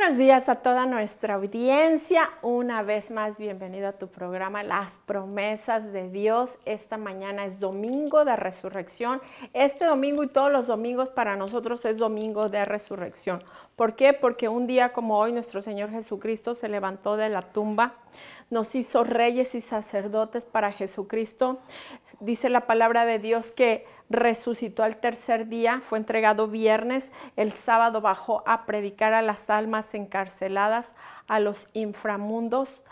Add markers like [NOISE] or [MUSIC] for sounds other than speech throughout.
buenos días a toda nuestra audiencia. Una vez más, bienvenido a tu programa Las promesas de Dios. Esta mañana es domingo de resurrección. Este domingo y todos los domingos para nosotros es domingo de resurrección. ¿Por qué? Porque un día como hoy nuestro Señor Jesucristo se levantó de la tumba, nos hizo reyes y sacerdotes para Jesucristo. Dice la palabra de Dios que resucitó al tercer día, fue entregado viernes, el sábado bajó a predicar a las almas encarceladas, a los inframundos,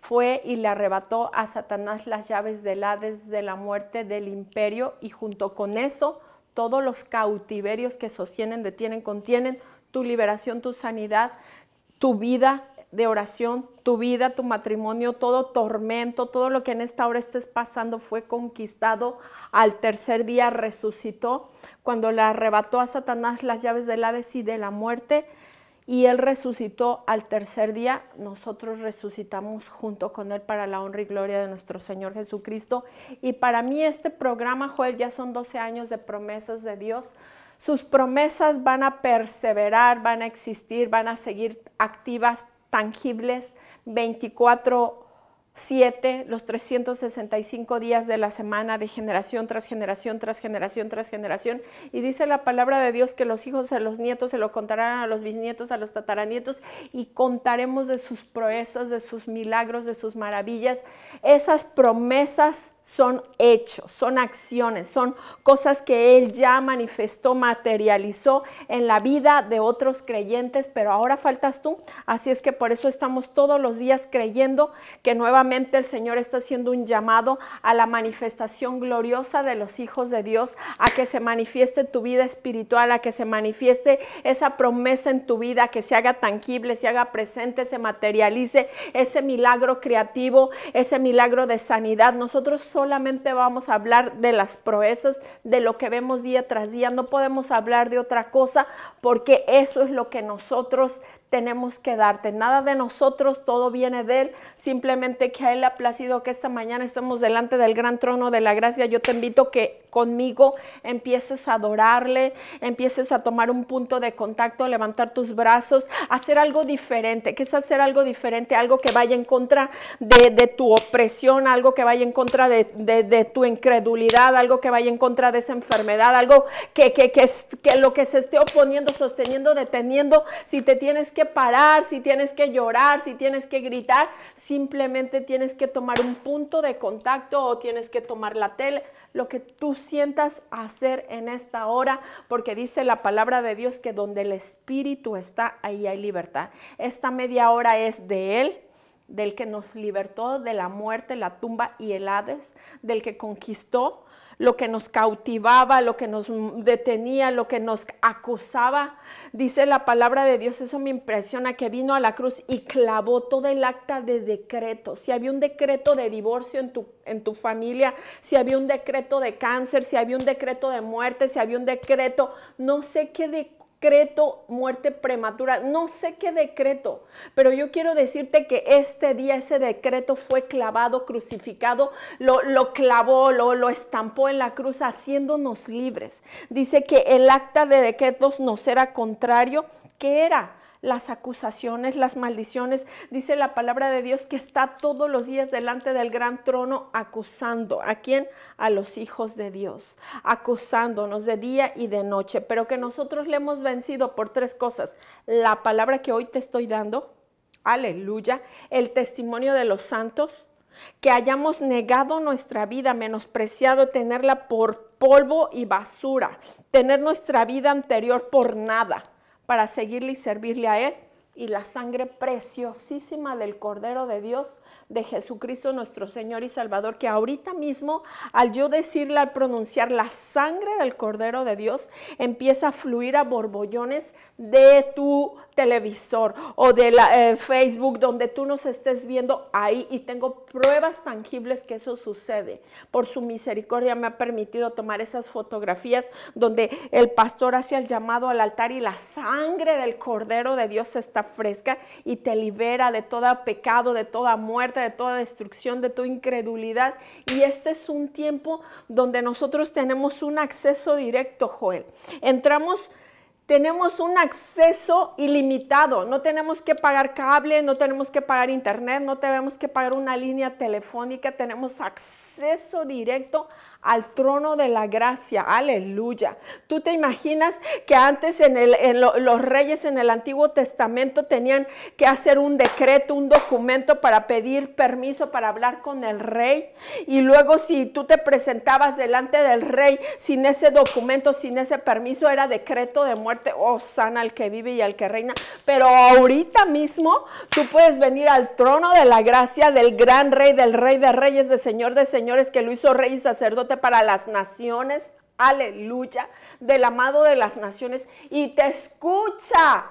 fue y le arrebató a Satanás las llaves del Hades, de la muerte, del imperio y junto con eso todos los cautiverios que sostienen, detienen, contienen, tu liberación, tu sanidad, tu vida de oración, tu vida, tu matrimonio, todo tormento, todo lo que en esta hora estés pasando fue conquistado. Al tercer día resucitó cuando le arrebató a Satanás las llaves del Hades y de la muerte. Y él resucitó al tercer día, nosotros resucitamos junto con él para la honra y gloria de nuestro Señor Jesucristo. Y para mí este programa, Joel, ya son 12 años de promesas de Dios sus promesas van a perseverar, van a existir, van a seguir activas, tangibles, 24 7, los 365 días de la semana, de generación tras generación, tras generación, tras generación. Y dice la palabra de Dios que los hijos a los nietos se lo contarán a los bisnietos, a los tataranietos, y contaremos de sus proezas, de sus milagros, de sus maravillas. Esas promesas son hechos, son acciones, son cosas que Él ya manifestó, materializó en la vida de otros creyentes, pero ahora faltas tú. Así es que por eso estamos todos los días creyendo que nuevamente el Señor está haciendo un llamado a la manifestación gloriosa de los hijos de Dios, a que se manifieste tu vida espiritual, a que se manifieste esa promesa en tu vida, que se haga tangible, se haga presente, se materialice ese milagro creativo, ese milagro de sanidad. Nosotros solamente vamos a hablar de las proezas, de lo que vemos día tras día. No podemos hablar de otra cosa porque eso es lo que nosotros tenemos que darte. Nada de nosotros, todo viene de Él. Simplemente que a Él le ha placido que esta mañana estemos delante del gran trono de la gracia. Yo te invito que conmigo empieces a adorarle, empieces a tomar un punto de contacto, levantar tus brazos, hacer algo diferente. que es hacer algo diferente? Algo que vaya en contra de, tu opresión, algo que vaya en contra de, tu incredulidad, algo que vaya en contra de esa enfermedad, algo que, que, que lo que se esté oponiendo, sosteniendo, deteniendo, si te tienes que parar, si tienes que llorar, si tienes que gritar, simplemente tienes que tomar un punto de contacto o tienes que tomar la tele, lo que tú sientas hacer en esta hora, porque dice la palabra de Dios que donde el Espíritu está, ahí hay libertad. Esta media hora es de Él, del que nos libertó de la muerte, la tumba y el Hades, del que conquistó lo que nos cautivaba, lo que nos detenía, lo que nos acusaba. Dice la palabra de Dios, eso me impresiona, que vino a la cruz y clavó todo el acta de decreto. Si había un decreto de divorcio en tu, en tu familia, si había un decreto de cáncer, si había un decreto de muerte, si había un decreto, no sé qué decreto decreto muerte prematura. No sé qué decreto, pero yo quiero decirte que este día ese decreto fue clavado, crucificado, lo, clavó, lo, lo, estampó en la cruz haciéndonos libres. Dice que el acta de decretos nos era contrario. ¿Qué era? las acusaciones, las maldiciones. Dice la palabra de Dios que está todos los días delante del gran trono acusando. ¿A quién? A los hijos de Dios, acusándonos de día y de noche, pero que nosotros le hemos vencido por tres cosas. La palabra que hoy te estoy dando, aleluya, el testimonio de los santos, que hayamos negado nuestra vida, menospreciado tenerla por polvo y basura, tener nuestra vida anterior por nada para seguirle y servirle a Él. Y la sangre preciosísima del Cordero de Dios de Jesucristo nuestro Señor y Salvador, que ahorita mismo al yo decirle, al pronunciar la sangre del Cordero de Dios, empieza a fluir a borbollones de tu televisor o de eh, Facebook, donde tú nos estés viendo ahí. Y tengo pruebas tangibles que eso sucede. Por su misericordia me ha permitido tomar esas fotografías donde el pastor hace el llamado al altar y la sangre del Cordero de Dios está fresca y te libera de todo pecado, de toda muerte muerte, de toda destrucción, de tu incredulidad. Y este es un tiempo donde nosotros tenemos un acceso directo, Joel. Entramos tenemos un acceso ilimitado. No tenemos que pagar cable, no tenemos que pagar internet, no tenemos que pagar una línea telefónica. Tenemos acceso directo al trono de la gracia. Aleluya. Tú te imaginas que antes en, los reyes en el Antiguo Testamento tenían que hacer un decreto, un documento para pedir permiso para hablar con el rey. Y luego si tú te presentabas delante del rey sin ese documento, sin ese permiso, era decreto de muerte. Oh, sana al que vive y al que reina. Pero ahorita mismo tú puedes venir al trono de la gracia del gran rey, del rey de reyes, del señor de señores que lo hizo rey y sacerdote para las naciones, aleluya, del amado de las naciones, y te escucha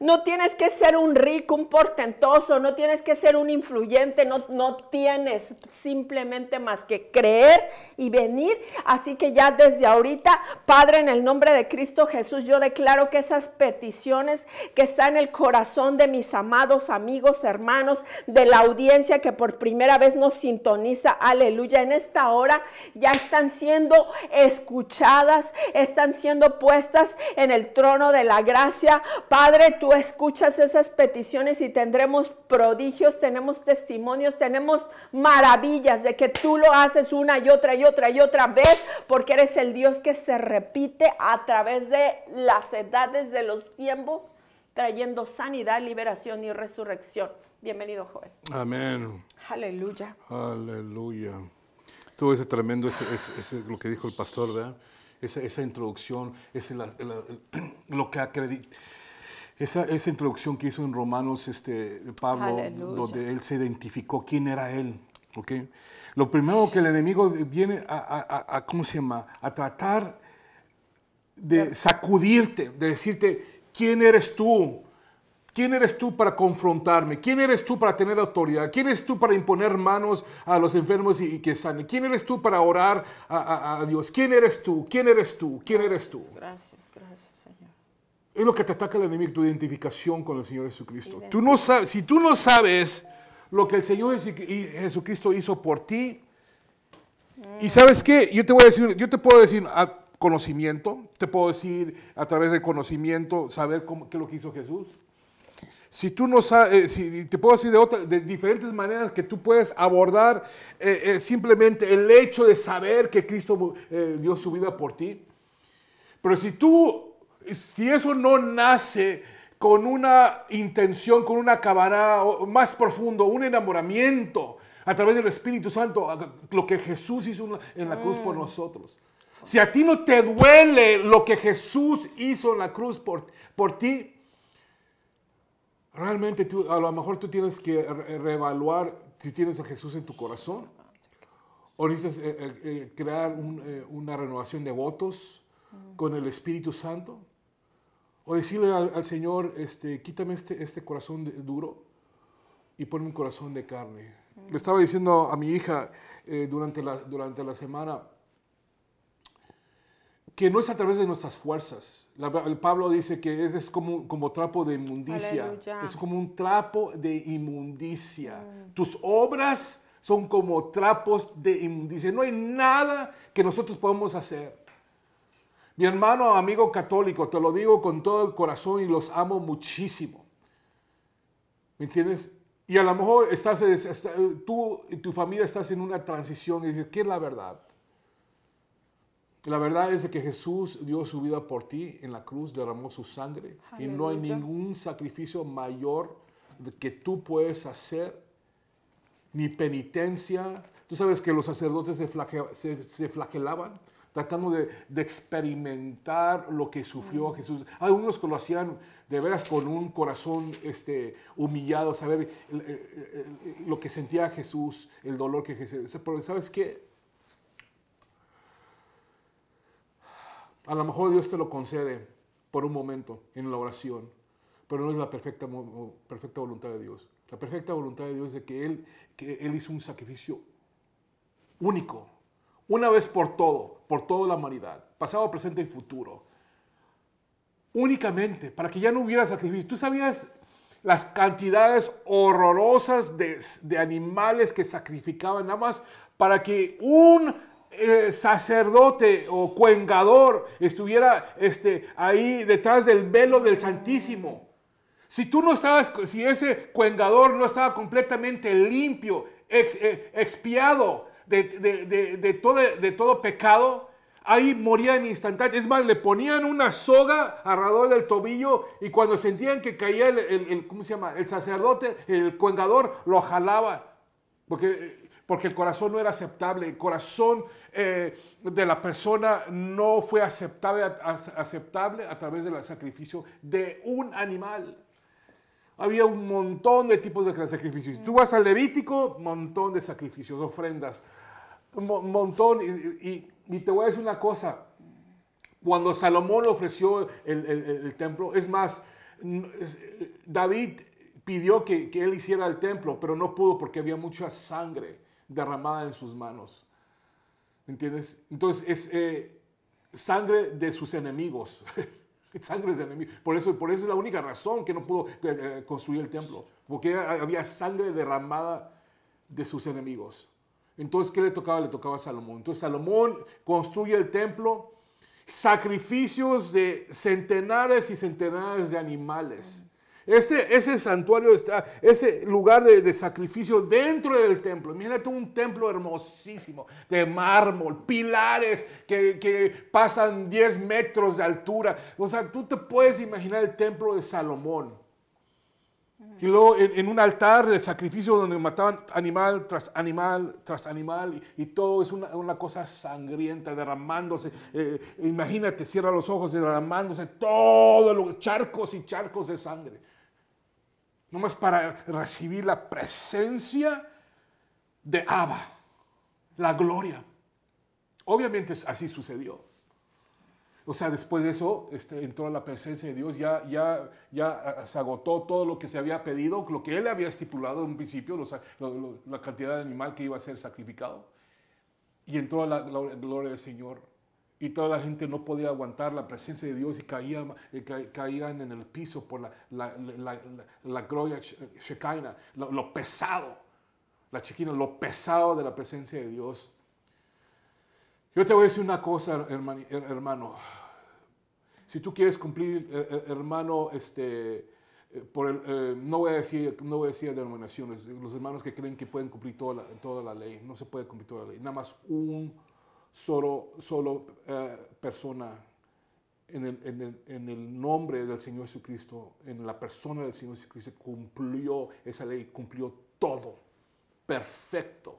no tienes que ser un rico, un portentoso, no tienes que ser un influyente, no, no tienes simplemente más que creer y venir. Así que ya desde ahorita, Padre, en el nombre de Cristo Jesús, yo declaro que esas peticiones que están en el corazón de mis amados amigos, hermanos, de la audiencia que por primera vez nos sintoniza, aleluya, en esta hora ya están siendo escuchadas, están siendo puestas en el trono de la gracia. Padre, tú escuchas esas peticiones y tendremos prodigios, tenemos testimonios, tenemos maravillas de que tú lo haces una y otra y otra y otra vez, porque eres el Dios que se repite a través de las edades, de los tiempos, trayendo sanidad, liberación y resurrección. Bienvenido, joven. Amén. Aleluya. Aleluya. Todo ese tremendo, es lo que dijo el pastor, ¿verdad? Esa, introducción, es [CLEARS THROAT] lo que acredita esa, esa introducción que hizo en Romanos este, Pablo, donde él se identificó quién era él. ¿okay? Lo primero que el enemigo viene a, ¿cómo se llama? A tratar de sacudirte, de decirte, ¿quién eres tú? ¿Quién eres tú para confrontarme? ¿Quién eres tú para tener autoridad? ¿Quién eres tú para imponer manos a los enfermos y, que sanen? ¿Quién eres tú para orar a, a, Dios? ¿Quién eres tú? ¿Quién eres tú? ¿Quién eres tú? Gracias, gracias. Es lo que te ataca el enemigo, tu identificación con el Señor Jesucristo. Tú no sabes, si tú no sabes lo que el Señor Jesucristo hizo por ti, y sabes qué, yo te voy a decir, yo te puedo decir a conocimiento, te puedo decir a través del conocimiento, saber cómo, qué es lo que hizo Jesús. Si tú no sabes, eh, si te puedo decir de, de, diferentes maneras que tú puedes abordar eh, eh, simplemente el hecho de saber que Cristo dio su vida por ti. Pero si tú si eso no nace con una intención, con una cabana más profundo, un enamoramiento a través del Espíritu Santo, lo que Jesús hizo en la cruz por mm. nosotros. Si a ti no te duele lo que Jesús hizo en la cruz por, por ti, realmente a lo mejor tú tienes que reevaluar si tienes a Jesús en tu corazón. O necesitas eh, eh, eh, crear una renovación de votos mm. con el Espíritu Santo. O decirle al, Señor, este, quítame este, este corazón duro y ponme un corazón de carne. Mm. Le estaba diciendo a mi hija eh, durante, la, durante la semana que no es a través de nuestras fuerzas. el Pablo dice que es, es como, como trapo de inmundicia. Es como un trapo de inmundicia. Mm. Tus obras son como trapos de inmundicia. No hay nada que nosotros podamos hacer. Mi hermano, amigo católico, te lo digo con todo el corazón y los amo muchísimo. ¿Me entiendes? Y a lo mejor estás, tú y tu familia estás en una transición y dices, ¿qué es la verdad? La verdad es que Jesús dio su vida por ti en la cruz, derramó su sangre y no hay ningún sacrificio mayor que tú puedes hacer, ni penitencia. Tú sabes que los sacerdotes se flagelaban tratando de, experimentar lo que sufrió mm. Jesús. Algunos que lo hacían de veras con un corazón este, humillado, saber eh, eh, eh, lo que sentía Jesús, el dolor que Jesús. Pero sabes qué? A lo mejor Dios te lo concede por un momento en la oración, pero no es la perfecta, perfecta voluntad de Dios. La perfecta voluntad de Dios es de que Él, que él hizo un sacrificio único una vez por todo, por toda la humanidad, pasado, presente y futuro, únicamente para que ya no hubiera sacrificio. ¿Tú sabías las cantidades horrorosas de, animales que sacrificaban nada más para que un eh, sacerdote o cuengador estuviera este, ahí detrás del velo del Santísimo? Si tú no estabas, si ese cuengador no estaba completamente limpio, eh, expiado, de, todo, de todo pecado, ahí moría en instantáneo. Es más, le ponían una soga alrededor del tobillo y cuando sentían que caía el, ¿cómo se llama? El sacerdote, el cuengador, lo jalaba. Porque, porque el corazón no era aceptable. El corazón eh, de la persona no fue aceptable, aceptable a través del sacrificio de un animal. Había un montón de tipos de sacrificios. Tú vas al Levítico, montón de sacrificios, ofrendas, un montón. Y, te voy a decir una cosa, cuando Salomón le ofreció el, templo, es más, David pidió que, él hiciera el templo, pero no pudo porque había mucha sangre derramada en sus manos. ¿Entiendes? Entonces es eh, sangre de sus enemigos. [LAUGHS] [LAUGHS] sangre de enemigos. Por eso, por eso es la única razón que no pudo eh, eh, construir el templo, porque había sangre derramada de sus enemigos. Entonces, ¿qué le tocaba? Le tocaba a Salomón. Entonces, Salomón construye el templo, sacrificios de centenares y centenares de animales. Ese, santuario está, ese lugar de, sacrificio dentro del templo. Imagínate un templo hermosísimo, de mármol, pilares que, pasan 10 metros de altura. O sea, tú te puedes imaginar el templo de Salomón. Y luego en, un altar de sacrificio donde mataban animal tras animal tras animal y, todo es una, cosa sangrienta, derramándose. Eh, imagínate, cierra los ojos, derramándose todo, los charcos y charcos de sangre nomás para recibir la presencia de Abba, la gloria. Obviamente así sucedió. O sea, después de eso este, entró a la presencia de Dios, ya, ya, ya se agotó todo lo que se había pedido, lo que él había estipulado en un principio, la cantidad de animal que iba a ser sacrificado. Y entró a la, la gloria del Señor y toda la gente no podía aguantar la presencia de Dios y caía, eh, caían en el piso por la, la, la, la gloria shekinah, lo, lo, pesado, la chiquina, lo pesado de la presencia de Dios. Yo te voy a decir una cosa, hermano. Si tú quieres cumplir, eh, eh, hermano, este, por no voy a decir, no voy a decir denominaciones, los hermanos que creen que pueden cumplir toda toda la ley, no se puede cumplir toda la ley, nada más un solo, solo eh, persona en el, nombre del Señor Jesucristo, en la persona del Señor Jesucristo, cumplió esa ley, cumplió todo, perfecto,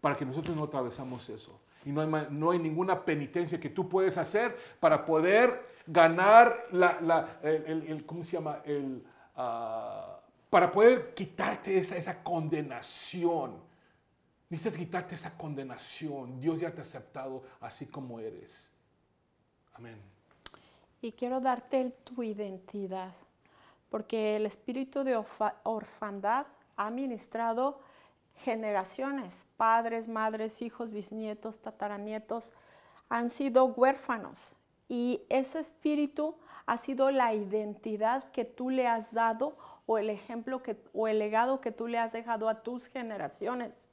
para que nosotros no atravesamos eso. Y no hay, ninguna penitencia que tú puedes hacer para poder ganar la, el, ¿cómo se llama? Ah, para poder quitarte esa, esa condenación Necesitas quitarte esa condenación. Dios ya te ha aceptado así como eres. Amén. Y quiero darte tu identidad, porque el espíritu de orfandad ha ministrado generaciones, padres, madres, hijos, bisnietos, tataranietos, han sido huérfanos. Y ese espíritu ha sido la identidad que tú le has dado o el ejemplo o el legado que tú le has dejado a tus generaciones.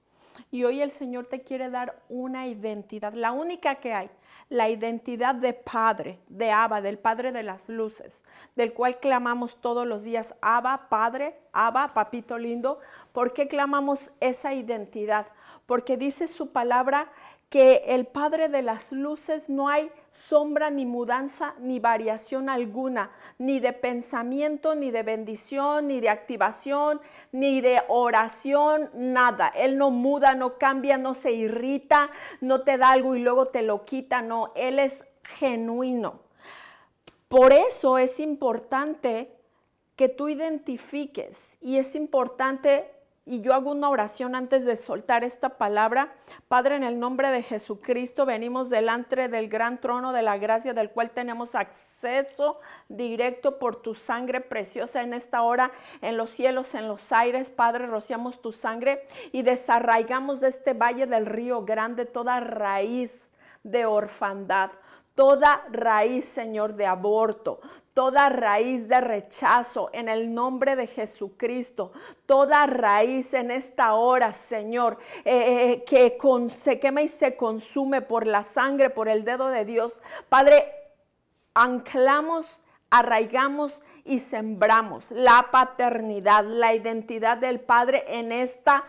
Y hoy el Señor te quiere dar una identidad, la única que hay, la identidad de Padre, de Abba, del Padre de las Luces, del cual clamamos todos los días, Abba, Padre, Abba, Papito lindo. ¿Por qué clamamos esa identidad? Porque dice su palabra que el Padre de las Luces no hay sombra, ni mudanza, ni variación alguna, ni de pensamiento, ni de bendición, ni de activación, ni de oración, nada. Él no muda, no cambia, no se irrita, no te da algo y luego te lo quita, no, Él es genuino. Por eso es importante que tú identifiques y es importante y yo hago una oración antes de soltar esta palabra. Padre, en el nombre de Jesucristo venimos delante del gran trono de la gracia del cual tenemos acceso directo por tu sangre preciosa en esta hora, en los cielos, en los aires. Padre, rociamos tu sangre y desarraigamos de este valle del río grande toda raíz de orfandad toda raíz, Señor, de aborto, toda raíz de rechazo en el nombre de Jesucristo, toda raíz en esta hora, Señor, eh, eh, eh, que se quema y se consume por la sangre, por el dedo de Dios. Padre, anclamos, arraigamos y sembramos la paternidad, la identidad del Padre en esta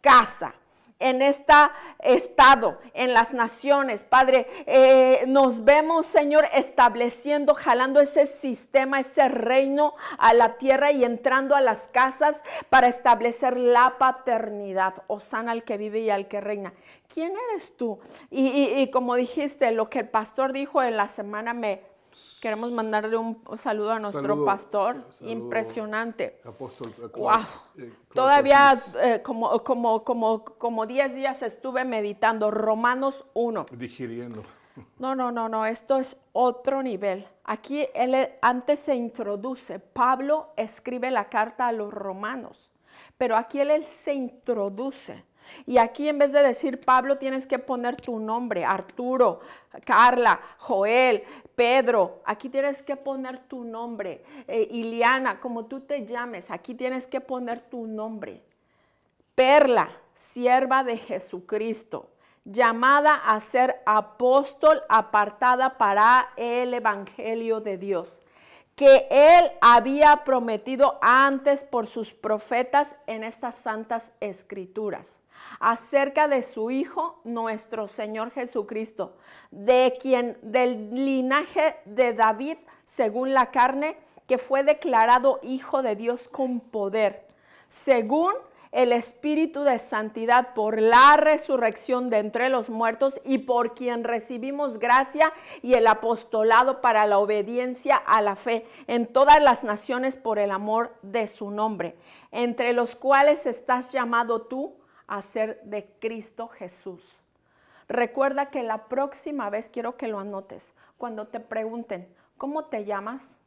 casa en este estado, en las naciones. Padre, eh, nos vemos, Señor, estableciendo, jalando ese sistema, ese reino a la tierra y entrando a las casas para establecer la paternidad. Osana al que vive y al que reina. ¿Quién eres tú? Y, y como dijiste, lo que el pastor dijo en la semana me Queremos mandarle un saludo a nuestro pastor, impresionante. Apóstol. wow. Eh, eh, Todavía eh, como, como, 10 días estuve meditando Romanos 1. Digiriendo. No, no, no, no, esto es otro nivel. Aquí él antes se introduce, Pablo escribe la carta a los romanos, pero aquí él se introduce y aquí en vez de decir Pablo, tienes que poner tu nombre, Arturo, Carla, Joel, Pedro. Aquí tienes que poner tu nombre. Eh, Iliana, como tú te llames, aquí tienes que poner tu nombre. Perla, sierva de Jesucristo, llamada a ser apóstol apartada para el Evangelio de Dios que él había prometido antes por sus profetas en estas santas escrituras acerca de su Hijo, nuestro Señor Jesucristo, de quien del linaje de David, según la carne, que fue declarado Hijo de Dios con poder, según el Espíritu de Santidad por la resurrección de entre los muertos y por quien recibimos gracia y el apostolado para la obediencia a la fe en todas las naciones por el amor de su nombre, entre los cuales estás llamado tú Hacer de Cristo Jesús. Recuerda que la próxima vez quiero que lo anotes. Cuando te pregunten, ¿cómo te llamas?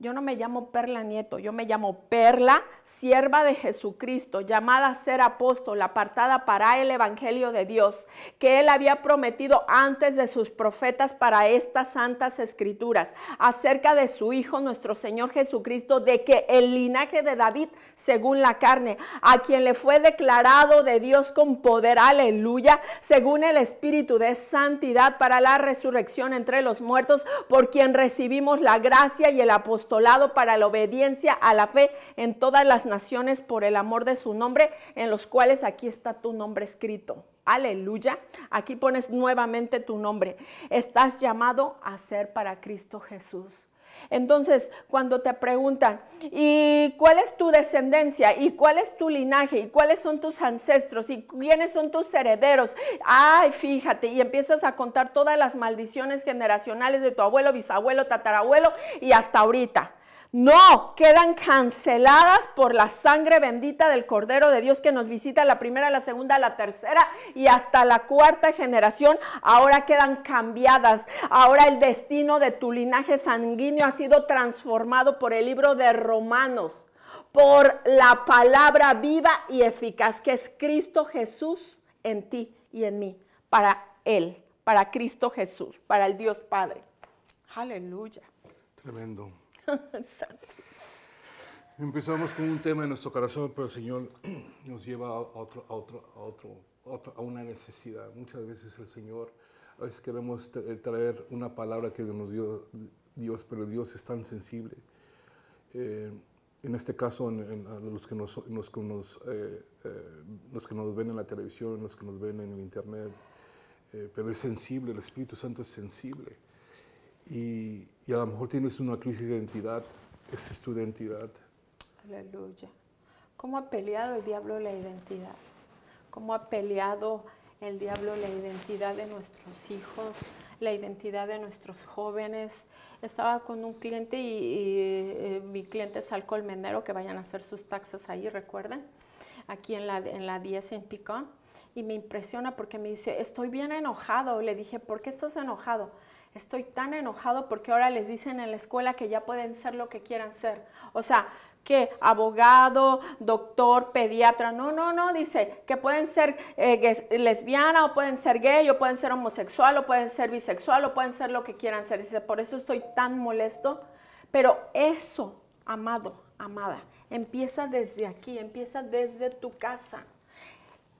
yo no me llamo Perla Nieto, yo me llamo Perla, sierva de Jesucristo, llamada a ser apóstol, apartada para el Evangelio de Dios, que él había prometido antes de sus profetas para estas santas escrituras, acerca de su Hijo, nuestro Señor Jesucristo, de que el linaje de David, según la carne, a quien le fue declarado de Dios con poder, aleluya, según el Espíritu de santidad para la resurrección entre los muertos, por quien recibimos la gracia y el apostolado Lado para la obediencia a la fe en todas las naciones por el amor de su nombre, en los cuales aquí está tu nombre escrito. Aleluya. Aquí pones nuevamente tu nombre. Estás llamado a ser para Cristo Jesús. Entonces, cuando te preguntan, ¿y cuál es tu descendencia? ¿Y cuál es tu linaje? ¿Y cuáles son tus ancestros? ¿Y quiénes son tus herederos? Ay, fíjate, y empiezas a contar todas las maldiciones generacionales de tu abuelo, bisabuelo, tatarabuelo y hasta ahorita. No, quedan canceladas por la sangre bendita del Cordero de Dios que nos visita la primera, la segunda, la tercera y hasta la cuarta generación. Ahora quedan cambiadas. Ahora el destino de tu linaje sanguíneo ha sido transformado por el libro de Romanos, por la palabra viva y eficaz que es Cristo Jesús en ti y en mí, para Él, para Cristo Jesús, para el Dios Padre. Aleluya. Tremendo. Empezamos con un tema en nuestro corazón, pero el Señor [CLEARS THROAT] nos lleva a otro, a otro, a otro, a, una necesidad. Muchas veces el Señor, a veces queremos eh, traer una palabra que nos dio Dios, pero Dios es tan sensible. Eh, en este caso, a los que, nos, los nos, eh, los que nos ven en la televisión, los que nos ven en el internet, pero es sensible, el Espíritu Santo es sensible y, a lo mejor tienes una crisis de identidad, esa es tu identidad. Aleluya. ¿Cómo ha peleado el diablo la identidad? ¿Cómo ha peleado el diablo la identidad de nuestros hijos, la identidad de nuestros jóvenes? Estaba con un cliente y, eh, mi cliente es al colmenero que vayan a hacer sus taxas ahí, recuerden, aquí en la, en la 10 en Picón. Y me impresiona porque me dice, estoy bien enojado. Le dije, ¿por qué estás enojado? estoy tan enojado porque ahora les dicen en la escuela que ya pueden ser lo que quieran ser. O sea, que abogado, doctor, pediatra, no, no, no, dice que pueden ser eh, lesbiana o pueden ser gay o pueden ser homosexual o pueden ser bisexual o pueden ser lo que quieran ser. Dice, por eso estoy tan molesto. Pero eso, amado, amada, empieza desde aquí, empieza desde tu casa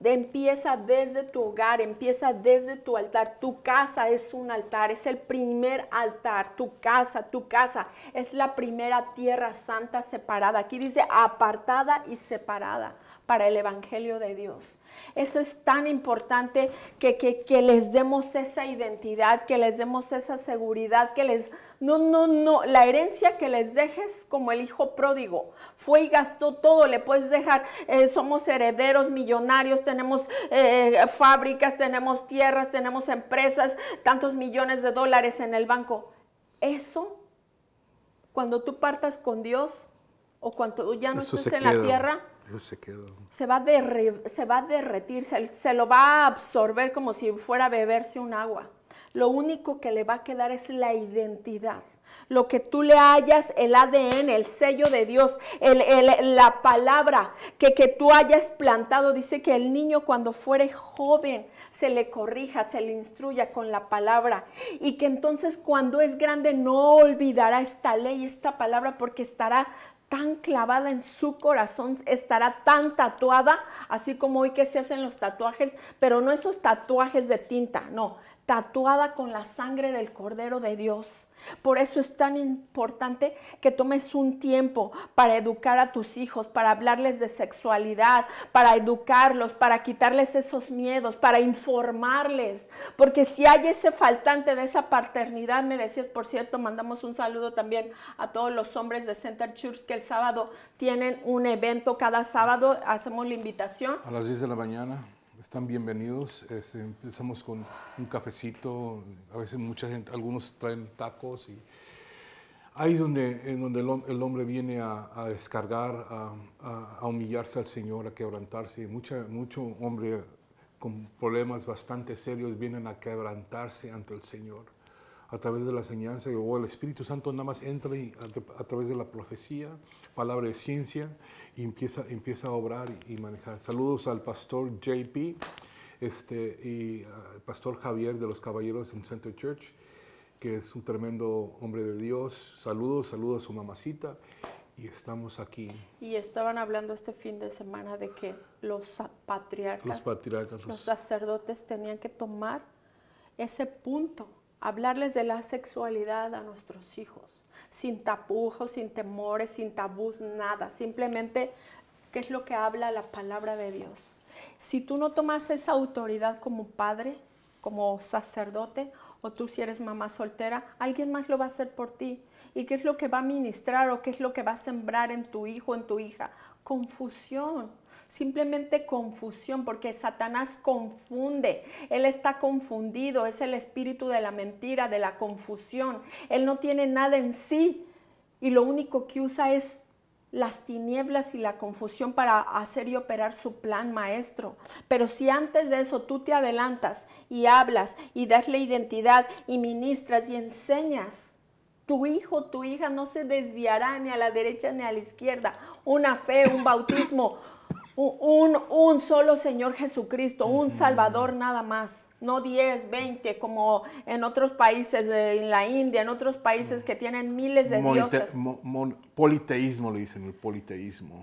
empieza desde tu hogar, empieza desde tu altar. Tu casa es un altar, es el primer altar, tu casa, tu casa es la primera tierra santa separada. Aquí dice apartada y separada para el Evangelio de Dios. Eso es tan importante que, que, les demos esa identidad, que les demos esa seguridad, que les... No, no, no, la herencia que les dejes como el hijo pródigo. Fue y gastó todo, le puedes dejar, eh, somos herederos, millonarios, tenemos eh, fábricas, tenemos tierras, tenemos empresas, tantos millones de dólares en el banco. Eso, cuando tú partas con Dios o cuando ya no estés en la tierra, se Se va a, se va a derretir, se, se, lo va a absorber como si fuera a beberse un agua. Lo único que le va a quedar es la identidad. Lo que tú le hayas, el ADN, el sello de Dios, la palabra que, que tú hayas plantado, dice que el niño cuando fuere joven se le corrija, se le instruya con la palabra y que entonces cuando es grande no olvidará esta ley, esta palabra, porque estará tan clavada en su corazón, estará tan tatuada, así como hoy que se hacen los tatuajes, pero no esos tatuajes de tinta, no, tatuada con la sangre del Cordero de Dios. Por eso es tan importante que tomes un tiempo para educar a tus hijos, para hablarles de sexualidad, para educarlos, para quitarles esos miedos, para informarles. Porque si hay ese faltante de esa paternidad, me decías, por cierto, mandamos un saludo también a todos los hombres de Center Church que el sábado tienen un evento cada sábado, hacemos la invitación. A las 10 de la mañana están bienvenidos. Este, empezamos con un cafecito. A veces mucha gente, algunos traen tacos y ahí es donde, en donde el, hombre viene a, descargar, a, humillarse al Señor, a quebrantarse. Mucha, mucho hombre con problemas bastante serios vienen a quebrantarse ante el Señor a través de la enseñanza, o el Espíritu Santo nada más entra y a, través de la profecía, palabra de ciencia, y empieza, empieza a obrar y, manejar. Saludos al pastor JP este, y al ah, pastor Javier de los Caballeros en Center Church, que es un tremendo hombre de Dios. Saludos, saludos a su mamacita. Y estamos aquí. Y estaban hablando este fin de semana de que los patriarcas, los sacerdotes tenían que tomar ese punto hablarles de la sexualidad a nuestros hijos, sin tapujos, sin temores, sin tabús, nada, simplemente qué es lo que habla la palabra de Dios. Si tú no tomas esa autoridad como padre, como sacerdote, o tú si eres mamá soltera, alguien más lo va a hacer por ti. ¿Y qué es lo que va a ministrar o qué es lo que va a sembrar en tu hijo, en tu hija? Confusión, simplemente confusión, porque Satanás confunde, él está confundido, es el espíritu de la mentira, de la confusión, él no tiene nada en sí y lo único que usa es las tinieblas y la confusión para hacer y operar su plan maestro. Pero si antes de eso tú te adelantas y hablas y dasle identidad y ministras y enseñas, tu hijo, tu hija no se desviará ni a la derecha ni a la izquierda. Una fe, un bautismo, un, un solo Señor Jesucristo, un Salvador nada más, no 10, 20 como en otros países, en la India, en otros países mm. que tienen miles de Monite politeísmo le dicen, el politeísmo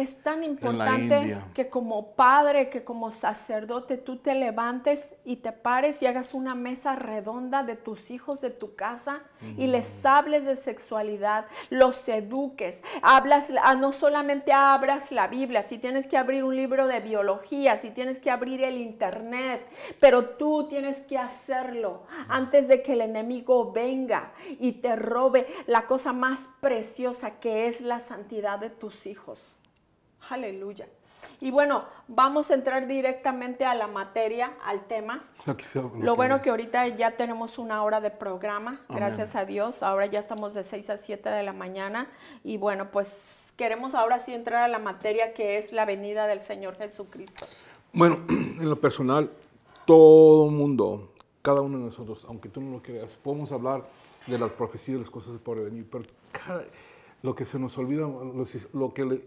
es tan importante que como padre, que como sacerdote, tú te levantes y te pares y hagas una mesa redonda de tus hijos, de tu casa, y les hables de sexualidad, los eduques, hablas, ah, no solamente abras la Biblia, si tienes que abrir un libro de biología, si tienes que abrir el internet, pero tú tienes que hacerlo antes de que el enemigo venga y te robe la cosa más preciosa que es la santidad de tus hijos. Aleluya. Y bueno, vamos a entrar directamente a la materia, al tema. Lo, bueno que ahorita ya tenemos una hora de programa, gracias a Dios. Ahora ya estamos de 6 a 7 de la mañana. Y bueno, pues queremos ahora sí entrar a la materia que es la venida del Señor Jesucristo. Bueno, [CLEARS THROAT] en lo personal, todo mundo, cada uno de nosotros, aunque tú no lo creas, podemos hablar de las profecías, de las cosas por venir, pero lo que se nos olvida, lo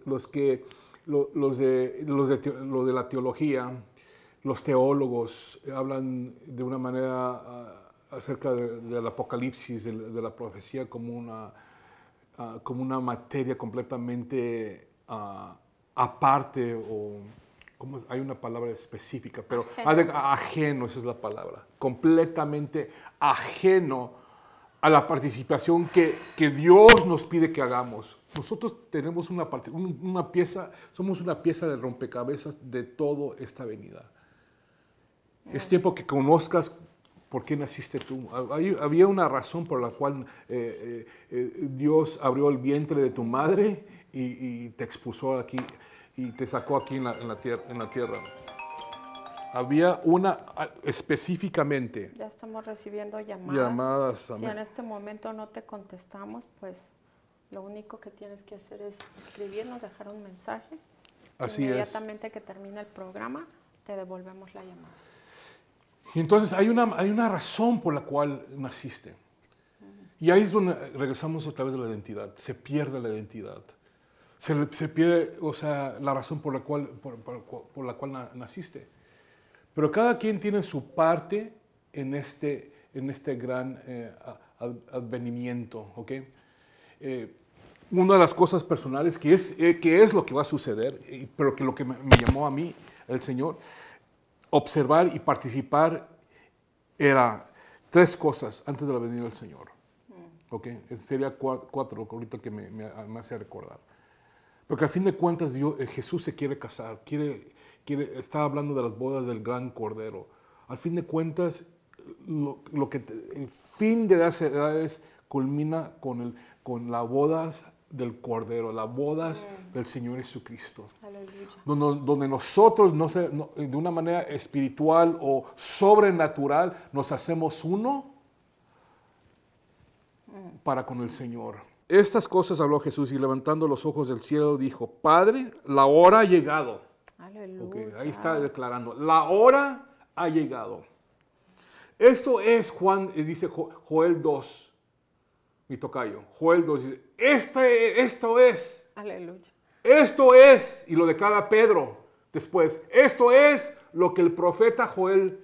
los que los, de, la teología, los teólogos hablan de una manera ah, acerca del apocalipsis, de, la profecía, como una, ah, como una materia completamente ah, aparte o hay una palabra específica, pero ajeno, esa es la palabra, completamente ajeno a la participación que, Dios nos pide que hagamos. Nosotros tenemos una, parte, una pieza, somos una pieza de rompecabezas de toda esta venida. Es tiempo que conozcas por qué naciste tú. había una razón por la cual eh, eh, eh, Dios abrió el vientre de tu madre y, te expuso aquí y te sacó aquí en la, En la tierra. Había una ah, específicamente. Ya estamos recibiendo llamadas. Llamadas. Si en este momento no te contestamos, pues lo único que tienes que hacer es escribirnos, dejar un mensaje. Así Inmediatamente que termine el programa, te devolvemos la llamada. Y entonces hay una, hay una razón por la cual naciste. Y ahí es donde regresamos otra vez a la identidad. Se pierde la identidad. Se, se pierde, o sea, la razón por la cual, por la cual naciste. Pero cada quien tiene su parte en este, en este gran eh, advenimiento. ¿okay? Eh, una de las cosas personales que es, eh, que es lo que va a suceder, pero que lo que me, llamó a mí el Señor, observar y participar era tres cosas antes de la venida del Señor. ¿Ok? Sería cuatro, ahorita que me, me, hace recordar. Porque a fin de cuentas Dios, Jesús se quiere casar, quiere estaba está hablando de las bodas del gran cordero. Al fin de cuentas, lo, que el fin de las edades culmina con, el, con las bodas del Cordero, las bodas del Señor Jesucristo. Donde, nosotros, de una manera espiritual o sobrenatural, nos hacemos uno mm. para con el Señor. Estas cosas habló Jesús y levantando los ojos del cielo dijo, Padre, la hora ha llegado Aleluya. ahí está declarando, la hora ha llegado. Esto es Juan, eh, dice Joel 2, mi tocayo. Joel 2 dice, este, esto es. Aleluya. Esto es, y lo declara Pedro después, esto es lo que el profeta Joel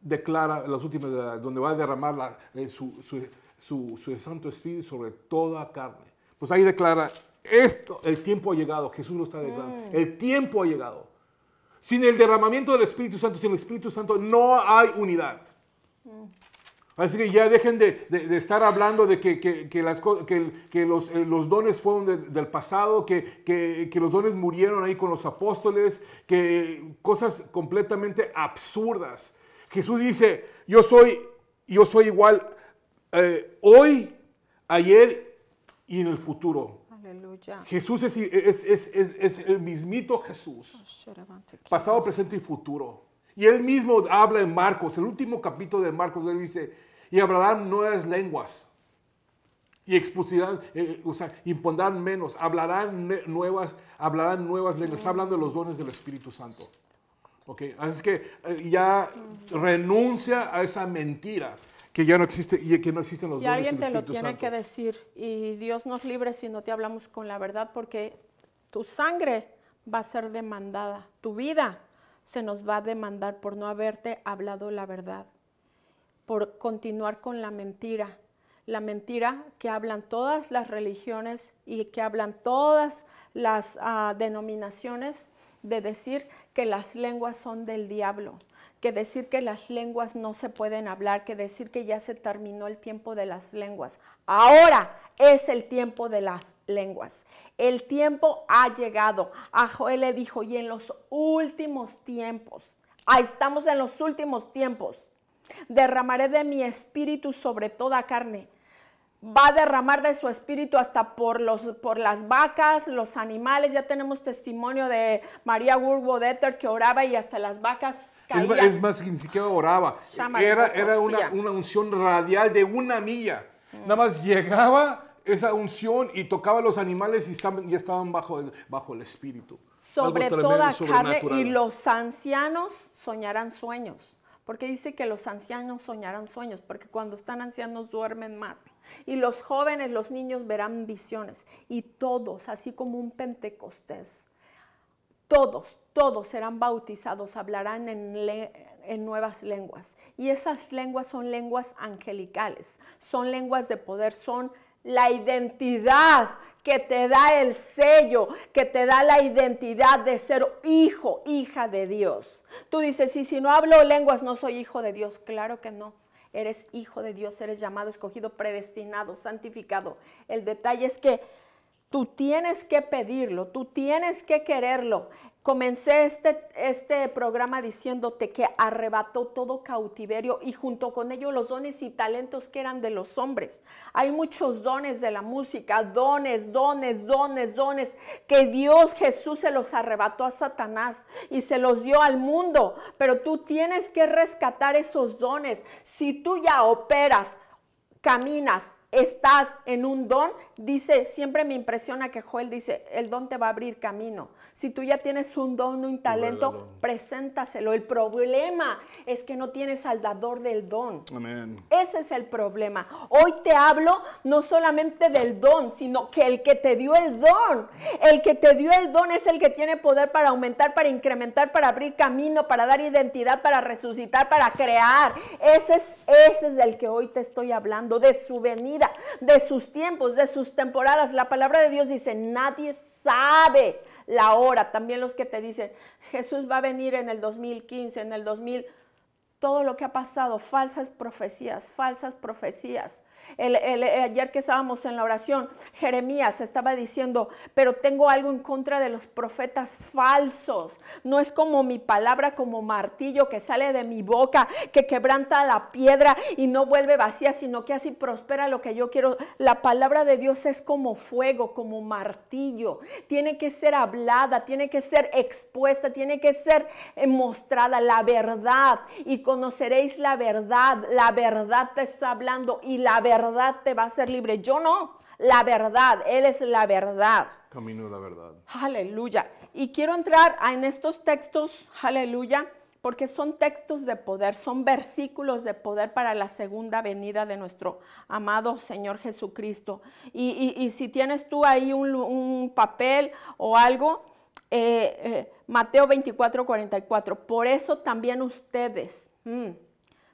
declara las últimas, donde va a derramar eh, su, su Santo Espíritu sobre toda carne. Pues ahí declara esto, el tiempo ha llegado, Jesús lo está declarando. Mm. El tiempo ha llegado. Sin el derramamiento del Espíritu Santo, sin el Espíritu Santo, no hay unidad. Mm. Así que ya dejen de, estar hablando de que, eh, los, dones fueron del pasado, que, los dones murieron ahí con los apóstoles, que cosas completamente absurdas. Jesús dice, yo soy, yo soy igual eh, hoy, ayer y en el futuro. Jesús es, el mismito Jesús, oh, pasado, presente y futuro. Y él mismo habla en Marcos, el último capítulo de Marcos, él dice, y hablarán nuevas lenguas, y expulsarán, eh, o sea, impondrán menos, hablarán nuevas, hablarán nuevas lenguas. Está hablando de los dones del Espíritu Santo. Okay, así que eh, ya renuncia a esa mentira que ya no existe y que no existen los Y alguien te lo tiene que decir y Dios nos libre si no te hablamos con la verdad porque tu sangre va a ser demandada, tu vida se nos va a demandar por no haberte hablado la verdad, por continuar con la mentira, la mentira que hablan todas las religiones y que hablan todas las ah, denominaciones de decir que las lenguas son del diablo que decir que las lenguas no se pueden hablar, que decir que ya se terminó el tiempo de las lenguas. Ahora es el tiempo de las lenguas. El tiempo ha llegado. A Joel le dijo, y en los últimos tiempos, ahí estamos en los últimos tiempos, derramaré de mi espíritu sobre toda carne va a derramar de su espíritu hasta por, los, por las vacas, los animales. Ya tenemos testimonio de María Wurwodetter que oraba y hasta las vacas caían. Es, más, ni siquiera oraba. Era, una, unción radial de una milla. Nada más llegaba esa unción y tocaba los animales y estaban, ya estaban bajo bajo el espíritu. Sobre toda carne y los ancianos soñarán sueños porque dice que los ancianos soñarán sueños, porque cuando están ancianos duermen más. Y los jóvenes, los niños verán visiones. Y todos, así como un pentecostés, todos, todos serán bautizados, hablarán en, nuevas lenguas. Y esas lenguas son lenguas angelicales, son lenguas de poder, son la identidad que te da el sello, que te da la identidad de ser hijo, hija de Dios. Tú dices, y si no hablo lenguas, no soy hijo de Dios. Claro que no. Eres hijo de Dios, eres llamado, escogido, predestinado, santificado. El detalle es que Tú tienes que pedirlo, tú tienes que quererlo. Comencé este, este programa diciéndote que arrebató todo cautiverio y junto con ello los dones y talentos que eran de los hombres. Hay muchos dones de la música, dones, dones, dones, dones, que Dios Jesús se los arrebató a Satanás y se los dio al mundo. Pero tú tienes que rescatar esos dones. Si tú ya operas, caminas, estás en un don, dice, siempre me impresiona que Joel dice, el don te va a abrir camino. Si tú ya tienes un don, un talento, preséntaselo. El problema es que no tienes al dador del don. Ese es el problema. Hoy te hablo no solamente del don, sino que el que te dio el don, el que te dio el don es el que tiene poder para aumentar, para incrementar, para abrir camino, para dar identidad, para resucitar, para crear. Ese es, ese es el que hoy te estoy hablando, de su venir de sus tiempos, de sus temporadas. La palabra de Dios dice, nadie sabe la hora. También los que te dicen, Jesús va a venir en el 2015, en el 2000. Todo lo que ha pasado, falsas profecías, falsas profecías. El, eh, ayer que estábamos en la oración, Jeremías estaba diciendo, pero tengo algo en contra de los profetas falsos. No es como mi palabra, como martillo que sale de mi boca, que quebranta la piedra y no vuelve vacía, sino que así prospera lo que yo quiero. La palabra de Dios es como fuego, como martillo. Tiene que ser hablada, tiene que ser expuesta, tiene que ser eh, mostrada la verdad. Y conoceréis la verdad. La verdad te está hablando y la verdad verdad te va a ser libre. Yo no. La verdad, Él es la verdad. Camino de la verdad. Aleluya. Y quiero entrar en estos textos, aleluya, porque son textos de poder, son versículos de poder para la segunda venida de nuestro amado Señor Jesucristo. Y, si tienes tú ahí un, papel o algo, eh, eh, Mateo 24, 44, por eso también ustedes... mmm,